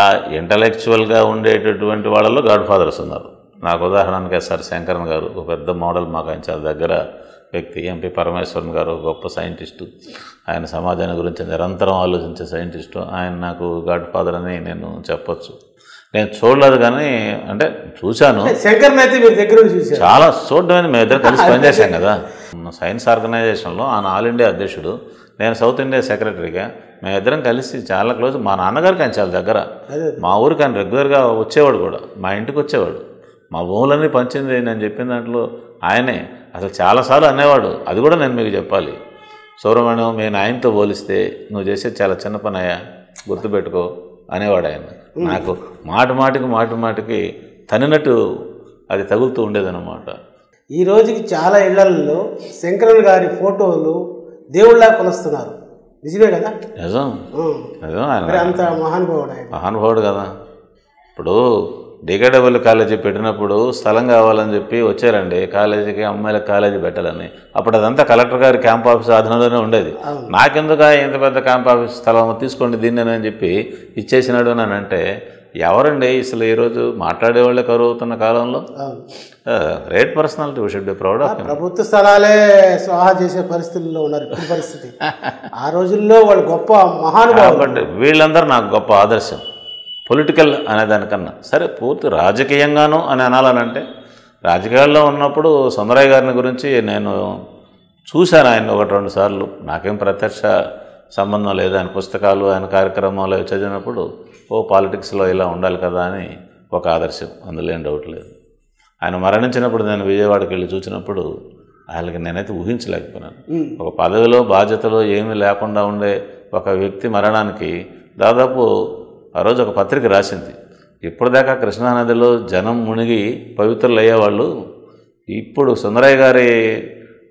ఆ ఇంటలెక్చువల్గా ఉండేటటువంటి వాళ్ళలో గాడ్ ఫాదర్స్ ఉన్నారు నాకు ఉదాహరణకి ఎస్ఆర్ శంకరన్ గారు ఒక పెద్ద మోడల్ మాకు ఆయన దగ్గర వ్యక్తి ఎంపి పరమేశ్వరన్ గారు గొప్ప సైంటిస్టు ఆయన సమాజాన్ని గురించి నిరంతరం ఆలోచించే సైంటిస్టు ఆయన నాకు గాడ్ ఫాదర్ అని నేను చెప్పొచ్చు నేను చూడలేదు కానీ అంటే చూశాను శంకర్ అయితే మీ దగ్గర చాలా చూడడం మేము ఇద్దరు కలిసి పనిచేశాం కదా సైన్స్ ఆర్గనైజేషన్లో ఆయన ఆల్ ఇండియా అధ్యక్షుడు నేను సౌత్ ఇండియా సెక్రటరీగా ఇద్దరం కలిసి చాలా క్లోజ్ మా నాన్నగారికి ఆయన చాలా దగ్గర మా ఊరికి ఆయన రెగ్యులర్గా వచ్చేవాడు కూడా మా ఇంటికి వచ్చేవాడు మా భూములన్నీ పంచింది నేను చెప్పిన దాంట్లో ఆయనే అసలు చాలాసార్లు అనేవాడు అది కూడా నేను మీకు చెప్పాలి సుబ్రహ్మణ్యం మీ ఆయనతో పోలిస్తే నువ్వు చేసేది చాలా చిన్న పని అయ్యా గుర్తుపెట్టుకో అనేవాడు ఆయన నాకు మాట మాటికి మాటి మాటికి తనినట్టు అది తగులుతూ ఉండేదన్నమాట ఈ రోజుకి చాలా ఇళ్లలో శంకరన్ గారి ఫోటోలు దేవుళ్ళ కొలుస్తున్నారు నిజమే కదా నిజం నిజం ఆయన అంత మహానుభావుడు మహానుభావుడు కదా ఇప్పుడు డిగడబుల్ కాలేజీ పెట్టినప్పుడు స్థలం కావాలని చెప్పి వచ్చారండి కాలేజీకి అమ్మాయిల కాలేజీ పెట్టాలని అప్పుడు అదంతా కలెక్టర్ గారి క్యాంప్ ఆఫీస్ ఆధీనంలోనే ఉండేది నాకెందుకు ఇంత పెద్ద క్యాంప్ ఆఫీస్ స్థలం తీసుకోండి దీన్ని అని చెప్పి ఇచ్చేసినాడు అని అంటే ఎవరండి అసలు ఈరోజు మాట్లాడేవాళ్ళే కరువు అవుతున్న కాలంలో రేట్ పర్సనాలిటీ విషయం ప్రౌడ్ ప్రభుత్వ స్థలాలే స్వాహా చేసే పరిస్థితుల్లో ఉన్నారు పరిస్థితి ఆ రోజుల్లో వాళ్ళు గొప్ప మహానుభావులు వీళ్ళందరూ నాకు గొప్ప ఆదర్శం పొలిటికల్ అనేదానికన్నా సరే పూర్తి రాజకీయంగాను అని అనాలనంటే రాజకీయాల్లో ఉన్నప్పుడు సుందరయ్య గారిని గురించి నేను చూశాను ఆయన ఒకటి రెండు సార్లు నాకేం ప్రత్యక్ష సంబంధం లేదు ఆయన పుస్తకాలు ఆయన కార్యక్రమాలు చదివినప్పుడు ఓ పాలిటిక్స్లో ఇలా ఉండాలి కదా అని ఒక ఆదర్శం అందులో ఏం డౌట్ లేదు ఆయన మరణించినప్పుడు నేను విజయవాడకి వెళ్ళి చూసినప్పుడు ఆయనకి నేనైతే ఊహించలేకపోయినాను ఒక పదవిలో బాధ్యతలో ఏమీ లేకుండా ఉండే ఒక వ్యక్తి మరణానికి దాదాపు ఆ రోజు ఒక పత్రిక రాసింది ఇప్పటిదాకా కృష్ణానదిలో జనం మునిగి అయ్యేవాళ్ళు ఇప్పుడు సుందరయ్య గారి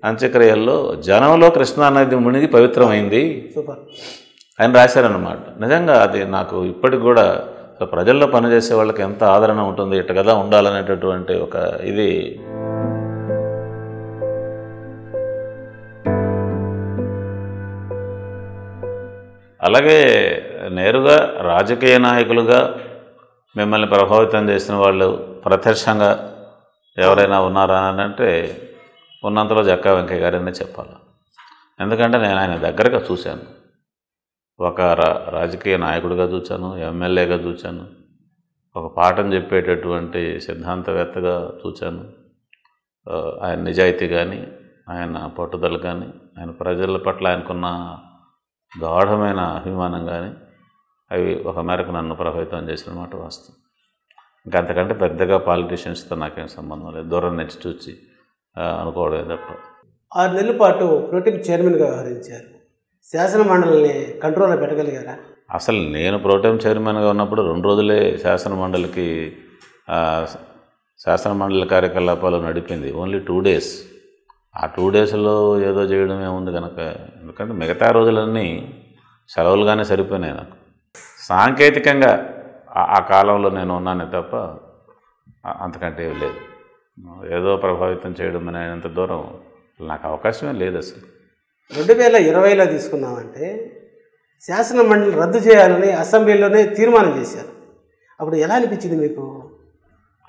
అంత్యక్రియల్లో జనంలో కృష్ణానది మునిగి పవిత్రమైంది ఆయన రాశారన్నమాట నిజంగా అది నాకు ఇప్పటికి కూడా ప్రజల్లో పనిచేసే వాళ్ళకి ఎంత ఆదరణ ఉంటుంది ఇటు కదా ఉండాలనేటటువంటి ఒక ఇది అలాగే నేరుగా రాజకీయ నాయకులుగా మిమ్మల్ని ప్రభావితం చేసిన వాళ్ళు ప్రత్యక్షంగా ఎవరైనా ఉన్నారా అని అంటే ఉన్నంతలో జక్కా వెంకయ్య గారనే చెప్పాలి ఎందుకంటే నేను ఆయన దగ్గరగా చూశాను ఒక రాజకీయ నాయకుడిగా చూశాను ఎమ్మెల్యేగా చూశాను ఒక పాఠం చెప్పేటటువంటి సిద్ధాంతవేత్తగా చూశాను ఆయన నిజాయితీ కానీ ఆయన పట్టుదల కానీ ఆయన ప్రజల పట్ల ఆయనకున్న గాఢమైన అభిమానం కానీ అవి ఒక మేరకు నన్ను ప్రభావితం చేసిన మాట వాస్తవం ఇంకా అంతకంటే పెద్దగా పాలిటీషియన్స్తో నాకేం సంబంధం లేదు దూరం నుంచి చూసి అనుకోవడమే తప్ప ఆరు నెలల పాటు ప్రోటీన్ చైర్మన్గా వ్యవహరించారు శాసన మండలిని కంట్రోల్లో పెట్టగలిగారా అసలు నేను ప్రోటీన్ చైర్మన్గా ఉన్నప్పుడు రెండు రోజులే శాసన మండలికి శాసన మండలి కార్యకలాపాలు నడిపింది ఓన్లీ టూ డేస్ ఆ టూ డేస్లో ఏదో చేయడమే ఉంది కనుక ఎందుకంటే మిగతా రోజులన్నీ సెలవులుగానే సరిపోయినాయి నాకు సాంకేతికంగా ఆ కాలంలో నేను ఉన్నానే తప్ప అంతకంటే ఏమి లేదు ఏదో ప్రభావితం చేయడం అనేంత దూరం నాకు అవకాశమే లేదు అసలు రెండు వేల ఇరవైలో తీసుకున్నామంటే శాసన మండలి రద్దు చేయాలని అసెంబ్లీలోనే తీర్మానం చేశారు అప్పుడు ఎలా అనిపించింది మీకు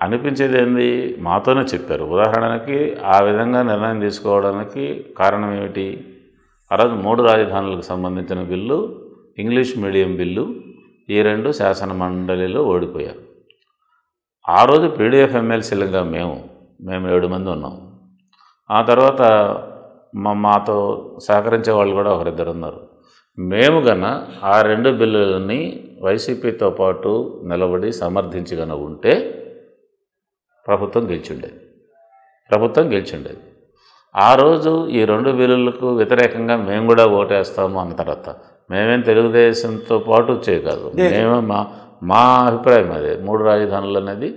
అనిపించేది ఏంది మాతోనే చెప్పారు ఉదాహరణకి ఆ విధంగా నిర్ణయం తీసుకోవడానికి కారణం ఏమిటి ఆ రోజు మూడు రాజధానులకు సంబంధించిన బిల్లు ఇంగ్లీష్ మీడియం బిల్లు ఈ రెండు శాసన మండలిలో ఓడిపోయారు ఆ రోజు పీడీఎఫ్ ఎమ్మెల్సీలుగా మేము మేము ఏడు మంది ఉన్నాం ఆ తర్వాత మా మాతో సహకరించే వాళ్ళు కూడా ఒకరిద్దరు ఉన్నారు మేము గన ఆ రెండు బిల్లులని వైసీపీతో పాటు నిలబడి సమర్థించి గన ఉంటే ప్రభుత్వం గెలిచిండేది ప్రభుత్వం గెలిచిండేది ఆ రోజు ఈ రెండు బిల్లులకు వ్యతిరేకంగా మేము కూడా ఓటేస్తాము అన్న తర్వాత మేమేం తెలుగుదేశంతో పాటు వచ్చే కాదు మేమే మా మా అభిప్రాయం అదే మూడు రాజధానులు అనేది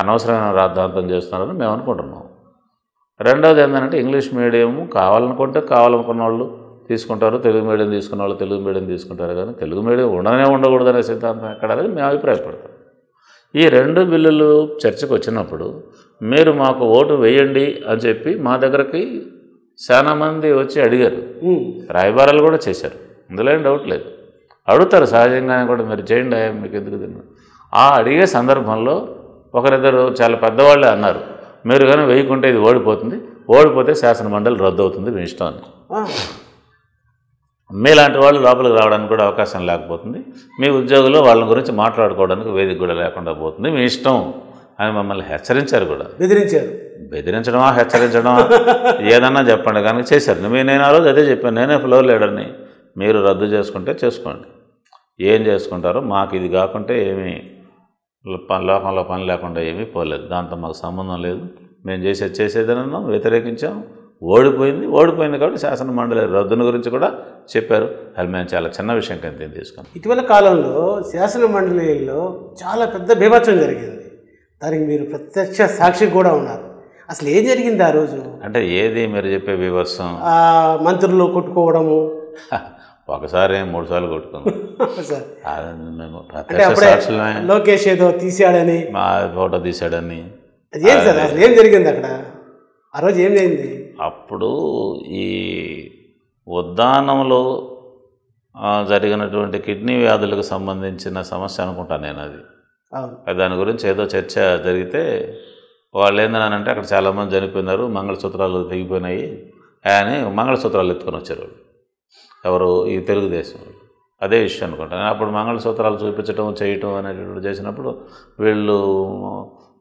అనవసరమైన రాద్ధాంతం చేస్తున్నారని మేము అనుకుంటున్నాం రెండవది ఏంటంటే ఇంగ్లీష్ మీడియము కావాలనుకుంటే కావాలనుకున్న వాళ్ళు తీసుకుంటారు తెలుగు మీడియం తీసుకున్న వాళ్ళు తెలుగు మీడియం తీసుకుంటారు కానీ తెలుగు మీడియం ఉండనే ఉండకూడదనే సిద్ధాంతం ఎక్కడ అనేది మేము అభిప్రాయపడతాం ఈ రెండు బిల్లులు చర్చకు వచ్చినప్పుడు మీరు మాకు ఓటు వేయండి అని చెప్పి మా దగ్గరకి చాలామంది వచ్చి అడిగారు రాయబారాలు కూడా చేశారు ఇందులో ఏం డౌట్ లేదు అడుగుతారు సహజంగానే కూడా మీరు చేయండి మీకు ఎందుకు తిన్న ఆ అడిగే సందర్భంలో ఒకరిద్దరు చాలా పెద్దవాళ్ళే అన్నారు మీరు కానీ వేయకుంటే ఇది ఓడిపోతుంది ఓడిపోతే శాసనమండలి రద్దు అవుతుంది మీ ఇష్టం అని మీలాంటి వాళ్ళు లోపలికి రావడానికి కూడా అవకాశం లేకపోతుంది మీ ఉద్యోగులు వాళ్ళ గురించి మాట్లాడుకోవడానికి వేదిక కూడా లేకుండా పోతుంది మీ ఇష్టం అని మమ్మల్ని హెచ్చరించారు కూడా బెదిరించారు బెదిరించడమా హెచ్చరించడమా ఏదన్నా చెప్పండి కానీ చేశారు నేను ఆ రోజు అదే చెప్పాను నేనే ఫ్లోర్ లీడర్ని మీరు రద్దు చేసుకుంటే చేసుకోండి ఏం చేసుకుంటారో మాకు ఇది కాకుంటే ఏమీ లోకంలో పని లేకుండా ఏమీ పోలేదు దాంతో మాకు సంబంధం లేదు మేము చేసేది చేసేదనన్నాం వ్యతిరేకించాం ఓడిపోయింది ఓడిపోయింది కాబట్టి శాసన మండలి రద్దును గురించి కూడా చెప్పారు అది మేము చాలా చిన్న విషయం కింద తీసుకున్నాం ఇటీవల కాలంలో శాసన మండలిలో చాలా పెద్ద భీభత్సం జరిగింది దానికి మీరు ప్రత్యక్ష సాక్షి కూడా ఉన్నారు అసలు ఏం జరిగింది ఆ రోజు అంటే ఏది మీరు చెప్పే బీభత్సం మంత్రులు కొట్టుకోవడము ఒకసారి మూడు సార్లు కొట్టుకున్నాం ఏదో తీసాడని మా ఫోటో తీసాడని ఏం ఏం జరిగింది అక్కడ ఆ రోజు ఏం జరిగింది అప్పుడు ఈ ఉద్దానంలో జరిగినటువంటి కిడ్నీ వ్యాధులకు సంబంధించిన సమస్య అనుకుంటా నేను అది దాని గురించి ఏదో చర్చ జరిగితే వాళ్ళు ఏంటనంటే అక్కడ చాలామంది చనిపోయినారు మంగళసూత్రాలు తెగిపోయినాయి అని మంగళసూత్రాలు ఎత్తుకొని వచ్చారు ఎవరు ఈ తెలుగుదేశం అదే ఇష్యూ అనుకుంటాను అప్పుడు మంగళసూత్రాలు చూపించడం చేయటం అనేటువంటి చేసినప్పుడు వీళ్ళు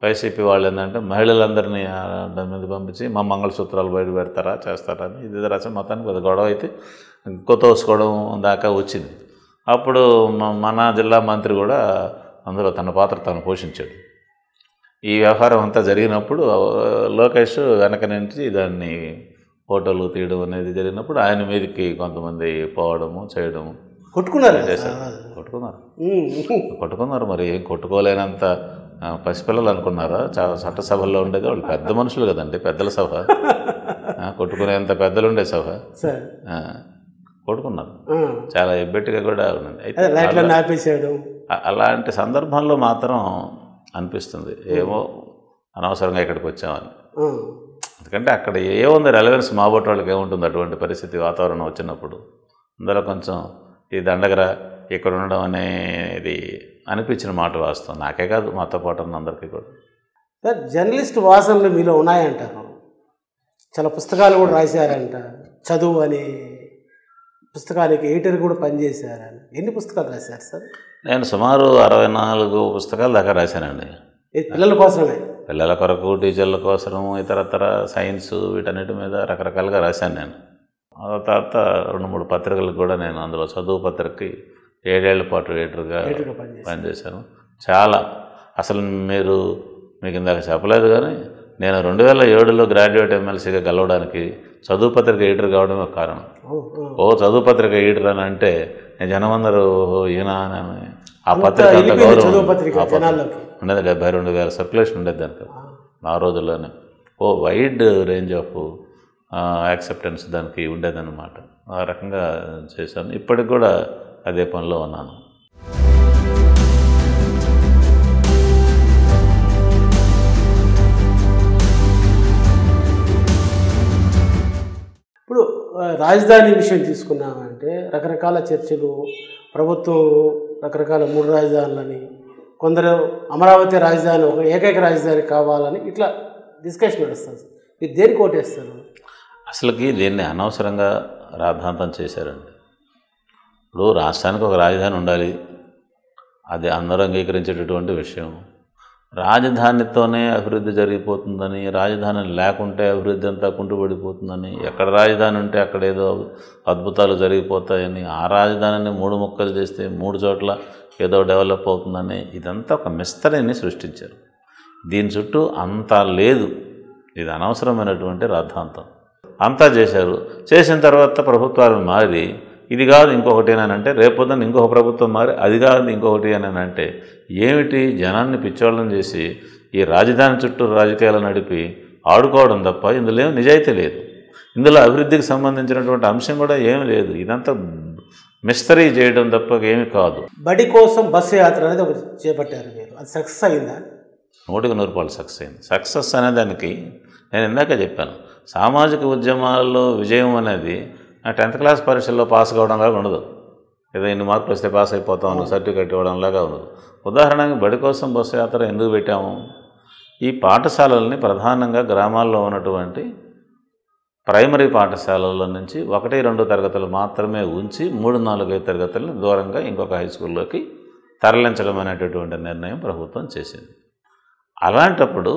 వైసీపీ వాళ్ళు ఏంటంటే మహిళలందరినీ దాని మీద పంపించి మా మంగళసూత్రాలు బయట పెడతారా చేస్తారా అని ఇది రాసి మొత్తానికి పెద్ద గొడవ అయితే కొత్తోసుకోవడం దాకా వచ్చింది అప్పుడు మన జిల్లా మంత్రి కూడా అందులో తన పాత్ర తను పోషించాడు ఈ వ్యవహారం అంతా జరిగినప్పుడు లోకేష్ వెనక నుంచి దాన్ని ఫోటోలు తీయడం అనేది జరిగినప్పుడు ఆయన మీదకి కొంతమంది పోవడము చేయడము కొట్టుకున్నారు కొట్టుకున్నారు కొట్టుకున్నారు మరి ఏం కొట్టుకోలేనంత పసిపిల్లలు అనుకున్నారా చాలా చట్టసభల్లో ఉండేది వాళ్ళు పెద్ద మనుషులు కదండి పెద్దల సభ కొట్టుకునేంత పెద్దలు ఉండే సభ కొట్టుకున్నారు చాలా ఎబ్బెట్టుగా కూడా అలాంటి సందర్భంలో మాత్రం అనిపిస్తుంది ఏమో అనవసరంగా ఇక్కడికి వచ్చామని ఎందుకంటే అక్కడ ఏముంది రెలవెన్స్ మాబోటి వాళ్ళకి ఏముంటుంది అటువంటి పరిస్థితి వాతావరణం వచ్చినప్పుడు అందులో కొంచెం ఈ దండగర ఇక్కడ ఉండడం అనేది అనిపించిన మాట వాస్తవం నాకే కాదు మాతో పాటు ఉన్న అందరికీ కూడా సార్ జర్నలిస్ట్ వాసనలు మీలో ఉన్నాయంటారు చాలా పుస్తకాలు కూడా రాశారంట చదువు అనే పుస్తకాలకి ఎయిటర్ కూడా పనిచేశారని ఎన్ని పుస్తకాలు రాశారు సార్ నేను సుమారు అరవై నాలుగు పుస్తకాలు దాకా రాశానండి ఇది పిల్లల కోసమే పిల్లల కొరకు టీచర్ల కోసం ఇతర సైన్స్ వీటన్నిటి మీద రకరకాలుగా రాశాను నేను ఆ తర్వాత రెండు మూడు పత్రికలకు కూడా నేను అందులో చదువు పత్రికకి ఏడేళ్ల పాటు ఎడిటర్గా పనిచేశాను చాలా అసలు మీరు మీకు ఇందాక చెప్పలేదు కానీ నేను రెండు వేల ఏడులో గ్రాడ్యుయేట్ ఎమ్మెల్సీగా గెలవడానికి చదువు పత్రిక ఎడిటర్ కావడం ఒక కారణం ఓ చదువు పత్రిక ఎడిటర్ అని అంటే నేను జనమందరూ ఈయన అని ఆ పత్రిక ఉండేది డెబ్బై రెండు వేల సర్క్యులేషన్ ఉండేది దానికి ఆ రోజుల్లోనే ఓ వైడ్ రేంజ్ ఆఫ్ యాక్సెప్టెన్స్ దానికి ఉండేదన్నమాట ఆ రకంగా చేశాను ఇప్పటికి కూడా అదే పనిలో ఉన్నాను ఇప్పుడు రాజధాని విషయం తీసుకున్నామంటే రకరకాల చర్చలు ప్రభుత్వం రకరకాల మూడు రాజధానులని కొందరు అమరావతి రాజధాని ఒక ఏకైక రాజధాని కావాలని ఇట్లా డిస్కషన్ నడుస్తుంది మీరు దేనికి ఓటేస్తారు అసలుకి దీన్ని అనవసరంగా రాద్ధాంతం చేశారండి ఇప్పుడు రాష్ట్రానికి ఒక రాజధాని ఉండాలి అది అందరూ అంగీకరించేటటువంటి విషయం రాజధానితోనే అభివృద్ధి జరిగిపోతుందని రాజధాని లేకుంటే అభివృద్ధి అంతా కుంటుపడిపోతుందని ఎక్కడ రాజధాని ఉంటే అక్కడ ఏదో అద్భుతాలు జరిగిపోతాయని ఆ రాజధానిని మూడు మొక్కలు చేస్తే మూడు చోట్ల ఏదో డెవలప్ అవుతుందని ఇదంతా ఒక మిస్తరిని సృష్టించారు దీని చుట్టూ అంతా లేదు ఇది అనవసరమైనటువంటి రాద్ధాంతం అంతా చేశారు చేసిన తర్వాత ప్రభుత్వాలు మారి ఇది కాదు ఇంకొకటి అని అంటే రేపొద్దున ఇంకొక ప్రభుత్వం మారి అది కాదు ఇంకొకటి అని అంటే ఏమిటి జనాన్ని పిచ్చోళ్ళని చేసి ఈ రాజధాని చుట్టూ రాజకీయాలు నడిపి ఆడుకోవడం తప్ప ఇందులో నిజాయితీ లేదు ఇందులో అభివృద్ధికి సంబంధించినటువంటి అంశం కూడా ఏం లేదు ఇదంతా మిస్తరీ చేయడం తప్ప ఏమి కాదు బడి కోసం బస్సు యాత్ర అనేది ఒక చేపట్టారు మీరు అది సక్సెస్ అయిందా నూటికి నూరు రూపాయలు సక్సెస్ అయింది సక్సెస్ అనే దానికి నేను ఇందాక చెప్పాను సామాజిక ఉద్యమాల్లో విజయం అనేది ఆ టెన్త్ క్లాస్ పరీక్షల్లో పాస్ కావడం లాగా ఉండదు ఏదో ఎన్ని మార్కులు వస్తే పాస్ అయిపోతాం సర్టిఫికెట్ ఇవ్వడం లాగా ఉండదు ఉదాహరణకి బడి కోసం బస్సు యాత్ర ఎందుకు పెట్టాము ఈ పాఠశాలల్ని ప్రధానంగా గ్రామాల్లో ఉన్నటువంటి ప్రైమరీ పాఠశాలల నుంచి ఒకటి రెండు తరగతులు మాత్రమే ఉంచి మూడు ఐదు తరగతులను దూరంగా ఇంకొక హై స్కూల్లోకి తరలించడం అనేటటువంటి నిర్ణయం ప్రభుత్వం చేసింది అలాంటప్పుడు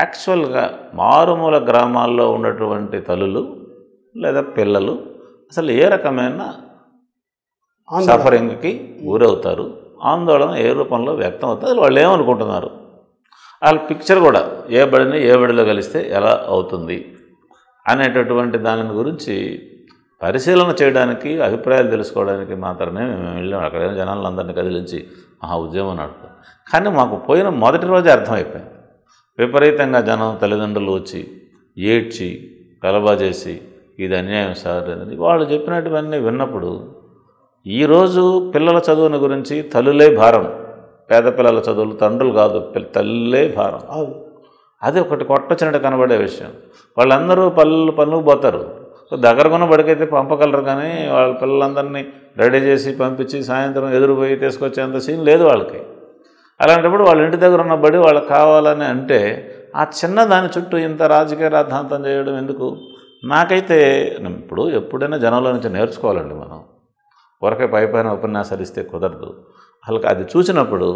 యాక్చువల్గా మారుమూల గ్రామాల్లో ఉన్నటువంటి తల్లులు లేదా పిల్లలు అసలు ఏ రకమైన సఫరింగ్కి గురవుతారు ఆందోళన ఏ రూపంలో వ్యక్తం అవుతుంది వాళ్ళు ఏమనుకుంటున్నారు వాళ్ళ పిక్చర్ కూడా ఏ బడిని ఏ బడిలో కలిస్తే ఎలా అవుతుంది అనేటటువంటి దాని గురించి పరిశీలన చేయడానికి అభిప్రాయాలు తెలుసుకోవడానికి మాత్రమే మేము వెళ్ళాం అక్కడ జనాలను అందరినీ కదిలించి మహా ఉద్యమం నడుపుతాం కానీ మాకు పోయిన మొదటి రోజే అర్థమైపోయింది విపరీతంగా జనం తల్లిదండ్రులు వచ్చి ఏడ్చి కలబా చేసి ఇది అన్యాయం సార్ అని వాళ్ళు చెప్పినటువన్నీ విన్నప్పుడు ఈరోజు పిల్లల చదువుని గురించి తల్లులే భారం పేద పిల్లల చదువులు తండ్రులు కాదు తల్లులే భారం అది ఒకటి కొట్టచినట్టు కనబడే విషయం వాళ్ళందరూ పల్లెలు పనులు పోతారు దగ్గరకున్న బడికైతే పంపగలరు కానీ వాళ్ళ పిల్లలందరినీ రెడీ చేసి పంపించి సాయంత్రం ఎదురుపోయి తీసుకొచ్చేంత సీన్ లేదు వాళ్ళకి అలాంటప్పుడు వాళ్ళ ఇంటి దగ్గర ఉన్న బడి వాళ్ళకి కావాలని అంటే ఆ చిన్నదాని చుట్టూ ఇంత రాజకీయ రాద్ధాంతం చేయడం ఎందుకు నాకైతే ఇప్పుడు ఎప్పుడైనా జనంలో నుంచి నేర్చుకోవాలండి మనం ఊరకే పై పైన ఉపన్యాసాలు ఇస్తే కుదరదు అసలు అది చూసినప్పుడు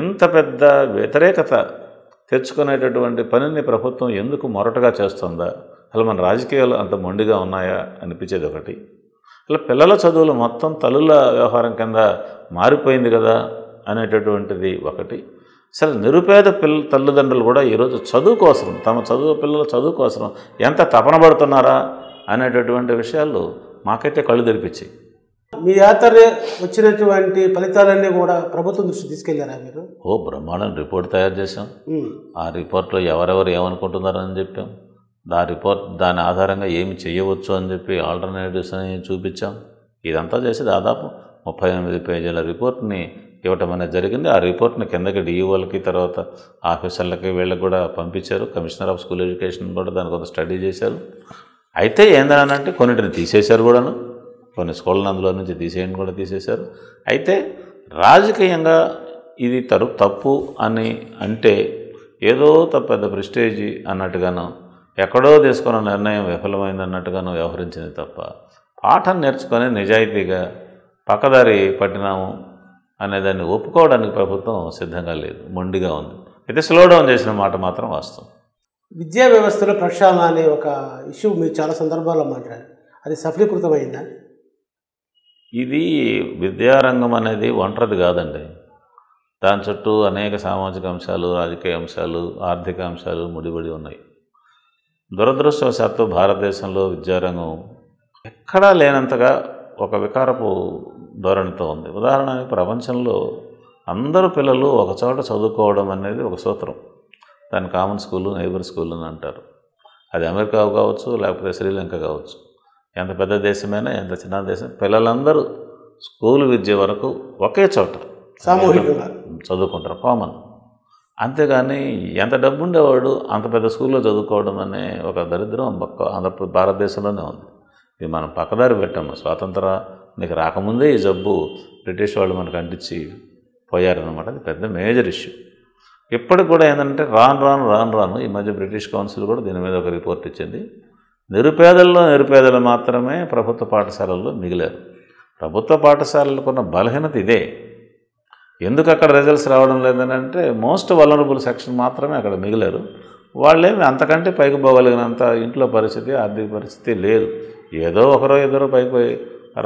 ఇంత పెద్ద వ్యతిరేకత తెచ్చుకునేటటువంటి పనిని ప్రభుత్వం ఎందుకు మొరటగా చేస్తుందా అసలు మన రాజకీయాలు అంత మొండిగా ఉన్నాయా అనిపించేది ఒకటి అలా పిల్లల చదువులు మొత్తం తల్లుల వ్యవహారం కింద మారిపోయింది కదా అనేటటువంటిది ఒకటి సరే నిరుపేద పిల్ల తల్లిదండ్రులు కూడా ఈరోజు చదువు కోసం తమ చదువు పిల్లల చదువు కోసం ఎంత తపన పడుతున్నారా అనేటటువంటి విషయాలు మాకైతే కళ్ళు తెరిపించాయి మీ యాత్ర వచ్చినటువంటి ఫలితాలన్నీ కూడా ప్రభుత్వం దృష్టి తీసుకెళ్లారా మీరు ఓ బ్రహ్మాండం రిపోర్ట్ తయారు చేశాం ఆ రిపోర్ట్లో ఎవరెవరు ఏమనుకుంటున్నారని చెప్పాం దా రిపోర్ట్ దాని ఆధారంగా ఏమి చేయవచ్చు అని చెప్పి ఆల్టర్నేటివ్స్ అని చూపించాం ఇదంతా చేసి దాదాపు ముప్పై ఎనిమిది పేజీల రిపోర్ట్ని ఇవ్వటం అనేది జరిగింది ఆ రిపోర్ట్ను కిందకి డిఈఓలకి తర్వాత ఆఫీసర్లకి వీళ్ళకి కూడా పంపించారు కమిషనర్ ఆఫ్ స్కూల్ ఎడ్యుకేషన్ కూడా దాని కొంత స్టడీ చేశారు అయితే ఏందనంటే కొన్నిటిని తీసేశారు కూడాను కొన్ని స్కూళ్ళని అందులో నుంచి తీసేయండి కూడా తీసేశారు అయితే రాజకీయంగా ఇది తరు తప్పు అని అంటే ఏదో పెద్ద ప్రిస్టేజీ అన్నట్టుగాను ఎక్కడో తీసుకున్న నిర్ణయం విఫలమైంది అన్నట్టుగాను వ్యవహరించింది తప్ప పాఠం నేర్చుకొని నిజాయితీగా పక్కదారి పట్టినాము అనేదాన్ని ఒప్పుకోవడానికి ప్రభుత్వం సిద్ధంగా లేదు మొండిగా ఉంది అయితే స్లో డౌన్ చేసిన మాట మాత్రం వాస్తవం విద్యా వ్యవస్థలో ప్రక్షాళన అనే ఒక ఇష్యూ మీరు చాలా సందర్భాల్లో మాట్లాడారు అది సఫలీకృతమైందా ఇది విద్యారంగం అనేది ఒంటరిది కాదండి దాని చుట్టూ అనేక సామాజిక అంశాలు రాజకీయ అంశాలు ఆర్థిక అంశాలు ముడిపడి ఉన్నాయి దురదృష్టవశాత్తు భారతదేశంలో విద్యారంగం ఎక్కడా లేనంతగా ఒక వికారపు ధోరణితో ఉంది ఉదాహరణకి ప్రపంచంలో అందరు పిల్లలు ఒకచోట చదువుకోవడం అనేది ఒక సూత్రం దాన్ని కామన్ స్కూలు నైబర్ స్కూల్ అని అంటారు అది అమెరికా కావచ్చు లేకపోతే శ్రీలంక కావచ్చు ఎంత పెద్ద దేశమైనా ఎంత చిన్న దేశం పిల్లలందరూ స్కూల్ విద్య వరకు ఒకే చోట సామూహికంగా చదువుకుంటారు కామన్ అంతేగాని ఎంత డబ్బు ఉండేవాడు అంత పెద్ద స్కూల్లో చదువుకోవడం అనే ఒక దరిద్రం ఆంధ్ర భారతదేశంలోనే ఉంది ఇది మనం పక్కదారి పెట్టాము స్వాతంత్ర నీకు రాకముందే ఈ జబ్బు బ్రిటిష్ వాళ్ళు మనకు అంటించి పోయారనమాట అది పెద్ద మేజర్ ఇష్యూ ఇప్పటికి కూడా ఏంటంటే రాను రాను రాను రాను ఈ మధ్య బ్రిటిష్ కౌన్సిల్ కూడా దీని మీద ఒక రిపోర్ట్ ఇచ్చింది నిరుపేదల్లో నిరుపేదలు మాత్రమే ప్రభుత్వ పాఠశాలల్లో మిగిలారు ప్రభుత్వ పాఠశాలలకు ఉన్న బలహీనత ఇదే ఎందుకు అక్కడ రిజల్ట్స్ రావడం లేదని అంటే మోస్ట్ వలనరబుల్ సెక్షన్ మాత్రమే అక్కడ మిగిలారు వాళ్ళేమి అంతకంటే పైకి పోగలిగినంత ఇంట్లో పరిస్థితి ఆర్థిక పరిస్థితి లేదు ఏదో ఒకరో ఇద్దరు పైకి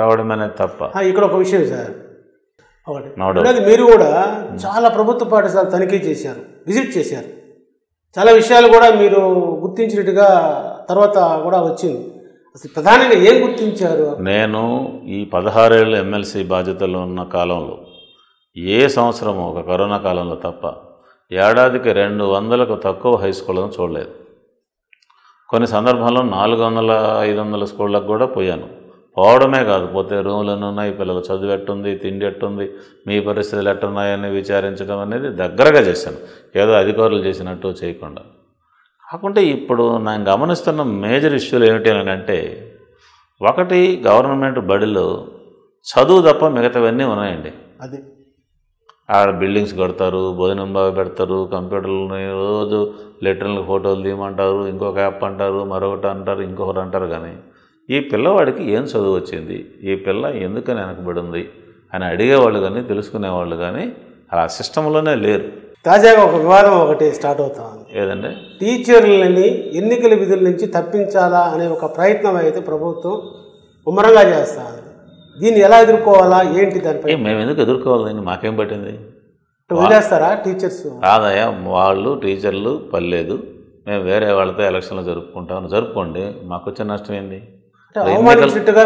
రావడం అనేది తప్ప ఇక్కడ ఒక విషయం సార్ ఒకటి మీరు కూడా చాలా ప్రభుత్వ పాఠశాల తనిఖీ చేశారు విజిట్ చేశారు చాలా విషయాలు కూడా మీరు గుర్తించినట్టుగా తర్వాత కూడా వచ్చింది అసలు ప్రధానంగా ఏం గుర్తించారు నేను ఈ పదహారేళ్ళు ఎమ్మెల్సీ బాధ్యతలు ఉన్న కాలంలో ఏ సంవత్సరము ఒక కరోనా కాలంలో తప్ప ఏడాదికి రెండు వందలకు తక్కువ హై స్కూళ్ళను చూడలేదు కొన్ని సందర్భాల్లో నాలుగు వందల ఐదు వందల స్కూళ్ళకు కూడా పోయాను పోవడమే కాదు పోతే రూములను ఉన్నాయి పిల్లలు చదువు ఎట్టుంది తిండి ఎట్టుంది మీ పరిస్థితులు ఎట్టున్నాయని విచారించడం అనేది దగ్గరగా చేశాను ఏదో అధికారులు చేసినట్టు చేయకుండా కాకుంటే ఇప్పుడు నేను గమనిస్తున్న మేజర్ ఇష్యూలు ఏమిటి అని అంటే ఒకటి గవర్నమెంట్ బడిలో చదువు తప్ప మిగతావన్నీ ఉన్నాయండి అది ఆడ బిల్డింగ్స్ కడతారు భోజనం బాగా పెడతారు కంప్యూటర్లు రోజు లెటర్లు ఫోటోలు తీయమంటారు ఇంకొక యాప్ అంటారు మరొకటి అంటారు ఇంకొకటి అంటారు కానీ ఈ పిల్లవాడికి ఏం చదువు వచ్చింది ఈ పిల్ల ఎందుకని ఉంది అని అడిగేవాళ్ళు కానీ తెలుసుకునేవాళ్ళు కానీ అలా సిస్టంలోనే లేరు తాజాగా ఒక వివాదం ఒకటి స్టార్ట్ అవుతా ఉంది ఏదండి టీచర్లని ఎన్నికల విధుల నుంచి తప్పించాలా అనే ఒక ప్రయత్నం అయితే ప్రభుత్వం ఉమ్మరంగా చేస్తా ఉంది దీన్ని ఎలా ఎదుర్కోవాలా ఏంటి దానిపై మేము ఎందుకు ఎదుర్కోవాలి మాకేం పట్టింది వదిలేస్తారా టీచర్స్ కాదయా వాళ్ళు టీచర్లు పర్లేదు మేము వేరే వాళ్ళతో ఎలక్షన్లు జరుపుకుంటాం జరుపుకోండి మాకు వచ్చిన నష్టం ఏంది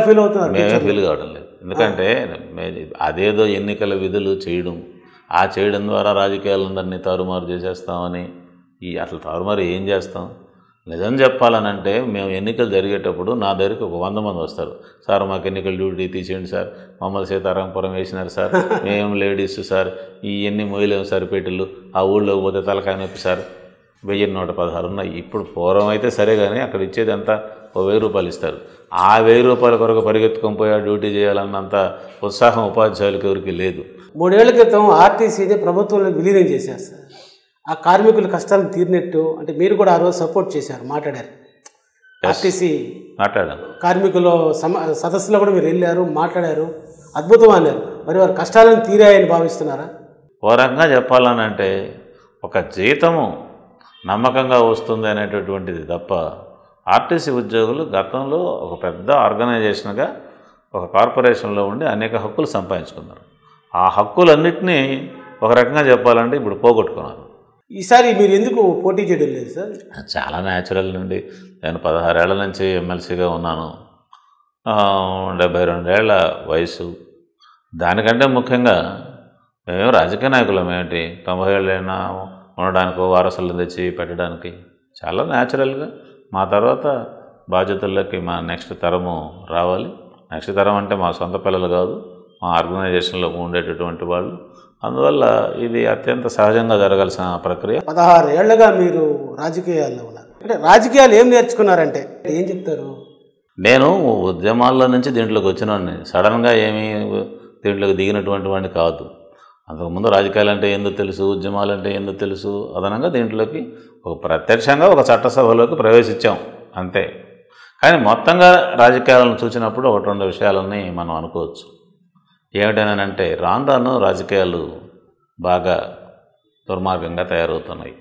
ఫీల్ అవుతుంది మేమే ఫీల్ కావడం లేదు ఎందుకంటే అదేదో ఎన్నికల విధులు చేయడం ఆ చేయడం ద్వారా రాజకీయాలందరినీ తారుమారు చేసేస్తామని ఈ అట్లా తారుమారు ఏం చేస్తాం నిజం చెప్పాలనంటే మేము ఎన్నికలు జరిగేటప్పుడు నా దగ్గరికి ఒక వంద మంది వస్తారు సార్ మాకు ఎన్నికల డ్యూటీ తీసేయండి సార్ మమ్మల్ని సీతారామపురం వేసినారు సార్ మేము లేడీస్ సార్ ఈ ఎన్ని మొయ్యలేము సార్ పెట్టిళ్ళు ఆ ఊళ్ళో పోతే తలకాయ నొప్పి సార్ వెయ్యి నూట పదహారు ఉన్నాయి ఇప్పుడు పూర్వం అయితే సరే కానీ అక్కడ ఇచ్చేది అంతా ఒక వెయ్యి రూపాయలు ఇస్తారు ఆ వెయ్యి రూపాయల కొరకు పరిగెత్తుకొని పోయి డ్యూటీ చేయాలన్నంత ఉత్సాహం ఉపాధ్యాయులకి ఎవరికి లేదు మూడేళ్ల క్రితం ఆర్టీసీని ప్రభుత్వంలో విలీనం చేశారు సార్ ఆ కార్మికుల కష్టాలను తీరినట్టు అంటే మీరు కూడా ఆ రోజు సపోర్ట్ చేశారు మాట్లాడారు ఆర్టీసీ మాట్లాడారు కార్మికుల సమ సదస్సులో కూడా మీరు వెళ్ళారు మాట్లాడారు అద్భుతం అన్నారు మరి వారి కష్టాలను తీరాయని భావిస్తున్నారా ఓరంగా చెప్పాలనంటే ఒక జీతము నమ్మకంగా వస్తుంది అనేటటువంటిది తప్ప ఆర్టీసీ ఉద్యోగులు గతంలో ఒక పెద్ద ఆర్గనైజేషన్గా ఒక కార్పొరేషన్లో ఉండి అనేక హక్కులు సంపాదించుకున్నారు ఆ హక్కులన్నింటినీ ఒక రకంగా చెప్పాలంటే ఇప్పుడు పోగొట్టుకున్నారు ఈసారి మీరు ఎందుకు పోటీ చేయడం లేదు సార్ చాలా న్యాచురల్ నుండి నేను పదహారేళ్ల నుంచి ఎమ్మెల్సీగా ఉన్నాను డెబ్బై రెండేళ్ల వయసు దానికంటే ముఖ్యంగా మేము రాజకీయ నాయకులం ఏమిటి తొంభై ఏళ్ళైనా ఉండడానికి వారసులు తెచ్చి పెట్టడానికి చాలా న్యాచురల్గా మా తర్వాత బాధ్యతల్లోకి మా నెక్స్ట్ తరము రావాలి నెక్స్ట్ తరం అంటే మా సొంత పిల్లలు కాదు మా ఆర్గనైజేషన్లో ఉండేటటువంటి వాళ్ళు అందువల్ల ఇది అత్యంత సహజంగా జరగాల్సిన ప్రక్రియ పదహారు ఏళ్లుగా మీరు రాజకీయాల్లో ఉన్నారు అంటే రాజకీయాలు ఏం నేర్చుకున్నారంటే ఏం చెప్తారు నేను ఉద్యమాల్లో నుంచి దీంట్లోకి వచ్చినాను సడన్గా ఏమి దీంట్లోకి దిగినటువంటి వాడిని కాదు అంతకుముందు రాజకీయాలు అంటే ఏందో తెలుసు ఉద్యమాలు అంటే ఏందో తెలుసు అదనంగా దీంట్లోకి ఒక ప్రత్యక్షంగా ఒక చట్టసభలోకి ప్రవేశించాం అంతే కానీ మొత్తంగా రాజకీయాలను చూసినప్పుడు ఒకటి రెండు విషయాలని మనం అనుకోవచ్చు ఏమిటనంటే రాను రాజకీయాలు బాగా దుర్మార్గంగా తయారవుతున్నాయి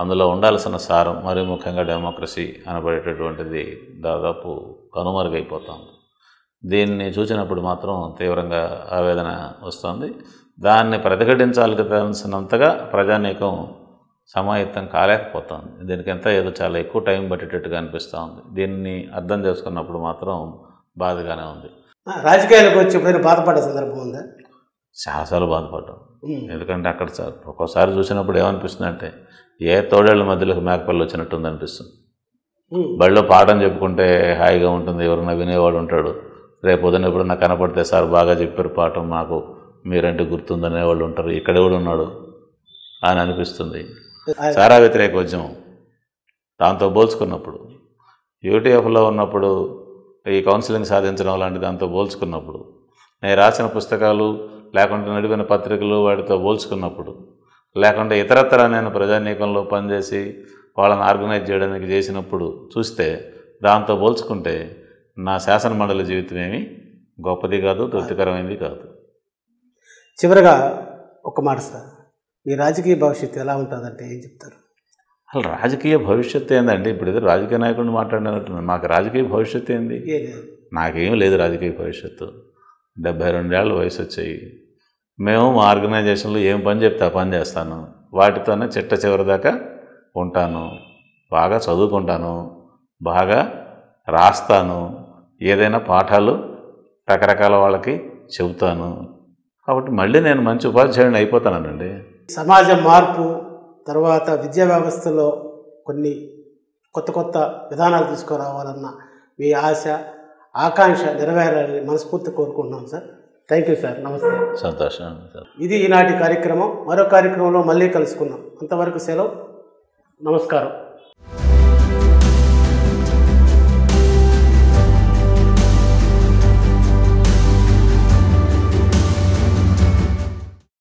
అందులో ఉండాల్సిన సారం మరియు ముఖ్యంగా డెమోక్రసీ అనబడేటటువంటిది దాదాపు కనుమరుగైపోతుంది దీన్ని చూసినప్పుడు మాత్రం తీవ్రంగా ఆవేదన వస్తుంది దాన్ని ప్రతిఘటించాల్సినంతగా ప్రజానీకం సమాయత్తం కాలేకపోతుంది దీనికి ఎంత ఏదో చాలా ఎక్కువ టైం పట్టేటట్టుగా అనిపిస్తూ ఉంది దీన్ని అర్థం చేసుకున్నప్పుడు మాత్రం బాధగానే ఉంది రాజకీయాలకు వచ్చి ఎప్పుడైనా బాధపడే సందర్భం ఉందా చాలాసార్లు బాధపడ్డాం ఎందుకంటే అక్కడ ఒక్కోసారి చూసినప్పుడు ఏమనిపిస్తుంది అంటే ఏ తోడేళ్ల మధ్యలోకి మేకపల్లి ఉంది అనిపిస్తుంది బడిలో పాఠం చెప్పుకుంటే హాయిగా ఉంటుంది ఎవరైనా వినేవాడు ఉంటాడు రేపు పొద్దున్న ఎప్పుడన్నా కనపడితే సార్ బాగా చెప్పారు పాఠం మాకు మీరంటే గుర్తుందనే వాళ్ళు ఉంటారు ఇక్కడ కూడా ఉన్నాడు అని అనిపిస్తుంది సారా వ్యతిరేక ఉద్యమం దాంతో పోల్చుకున్నప్పుడు యూటీఎఫ్లో ఉన్నప్పుడు ఈ కౌన్సిలింగ్ సాధించడం లాంటి దాంతో పోల్చుకున్నప్పుడు నేను రాసిన పుస్తకాలు లేకుండా నడిపిన పత్రికలు వాటితో పోల్చుకున్నప్పుడు లేకుంటే ఇతరత్ర నేను ప్రజానీకంలో పనిచేసి వాళ్ళని ఆర్గనైజ్ చేయడానికి చేసినప్పుడు చూస్తే దాంతో పోల్చుకుంటే నా శాసన మండలి జీవితం ఏమి గొప్పది కాదు తృప్తికరమైనది కాదు చివరగా ఒక మాట సార్ మీ రాజకీయ భవిష్యత్తు ఎలా ఉంటుందంటే ఏం చెప్తారు అసలు రాజకీయ భవిష్యత్తు ఏందండి ఇప్పుడు ఏదో రాజకీయ నాయకుడిని మాట్లాడినట్టు మాకు రాజకీయ భవిష్యత్తు ఏంది నాకేం లేదు రాజకీయ భవిష్యత్తు డెబ్బై రెండేళ్ళ వయసు వచ్చాయి మేము మా ఆర్గనైజేషన్లో ఏం పని చెప్తే ఆ పని చేస్తాను వాటితోనే చిట్ట చివరి దాకా ఉంటాను బాగా చదువుకుంటాను బాగా రాస్తాను ఏదైనా పాఠాలు రకరకాల వాళ్ళకి చెబుతాను కాబట్టి మళ్ళీ నేను మంచి ఉపాధ్యాయుడిని అయిపోతానండి సమాజ మార్పు తర్వాత విద్యా వ్యవస్థలో కొన్ని కొత్త కొత్త విధానాలు తీసుకురావాలన్న మీ ఆశ ఆకాంక్ష నెరవేరాలని మనస్ఫూర్తి కోరుకుంటున్నాం సార్ థ్యాంక్ యూ సార్ నమస్తే సంతోషం సార్ ఇది ఈనాటి కార్యక్రమం మరో కార్యక్రమంలో మళ్ళీ కలుసుకుందాం అంతవరకు సెలవు నమస్కారం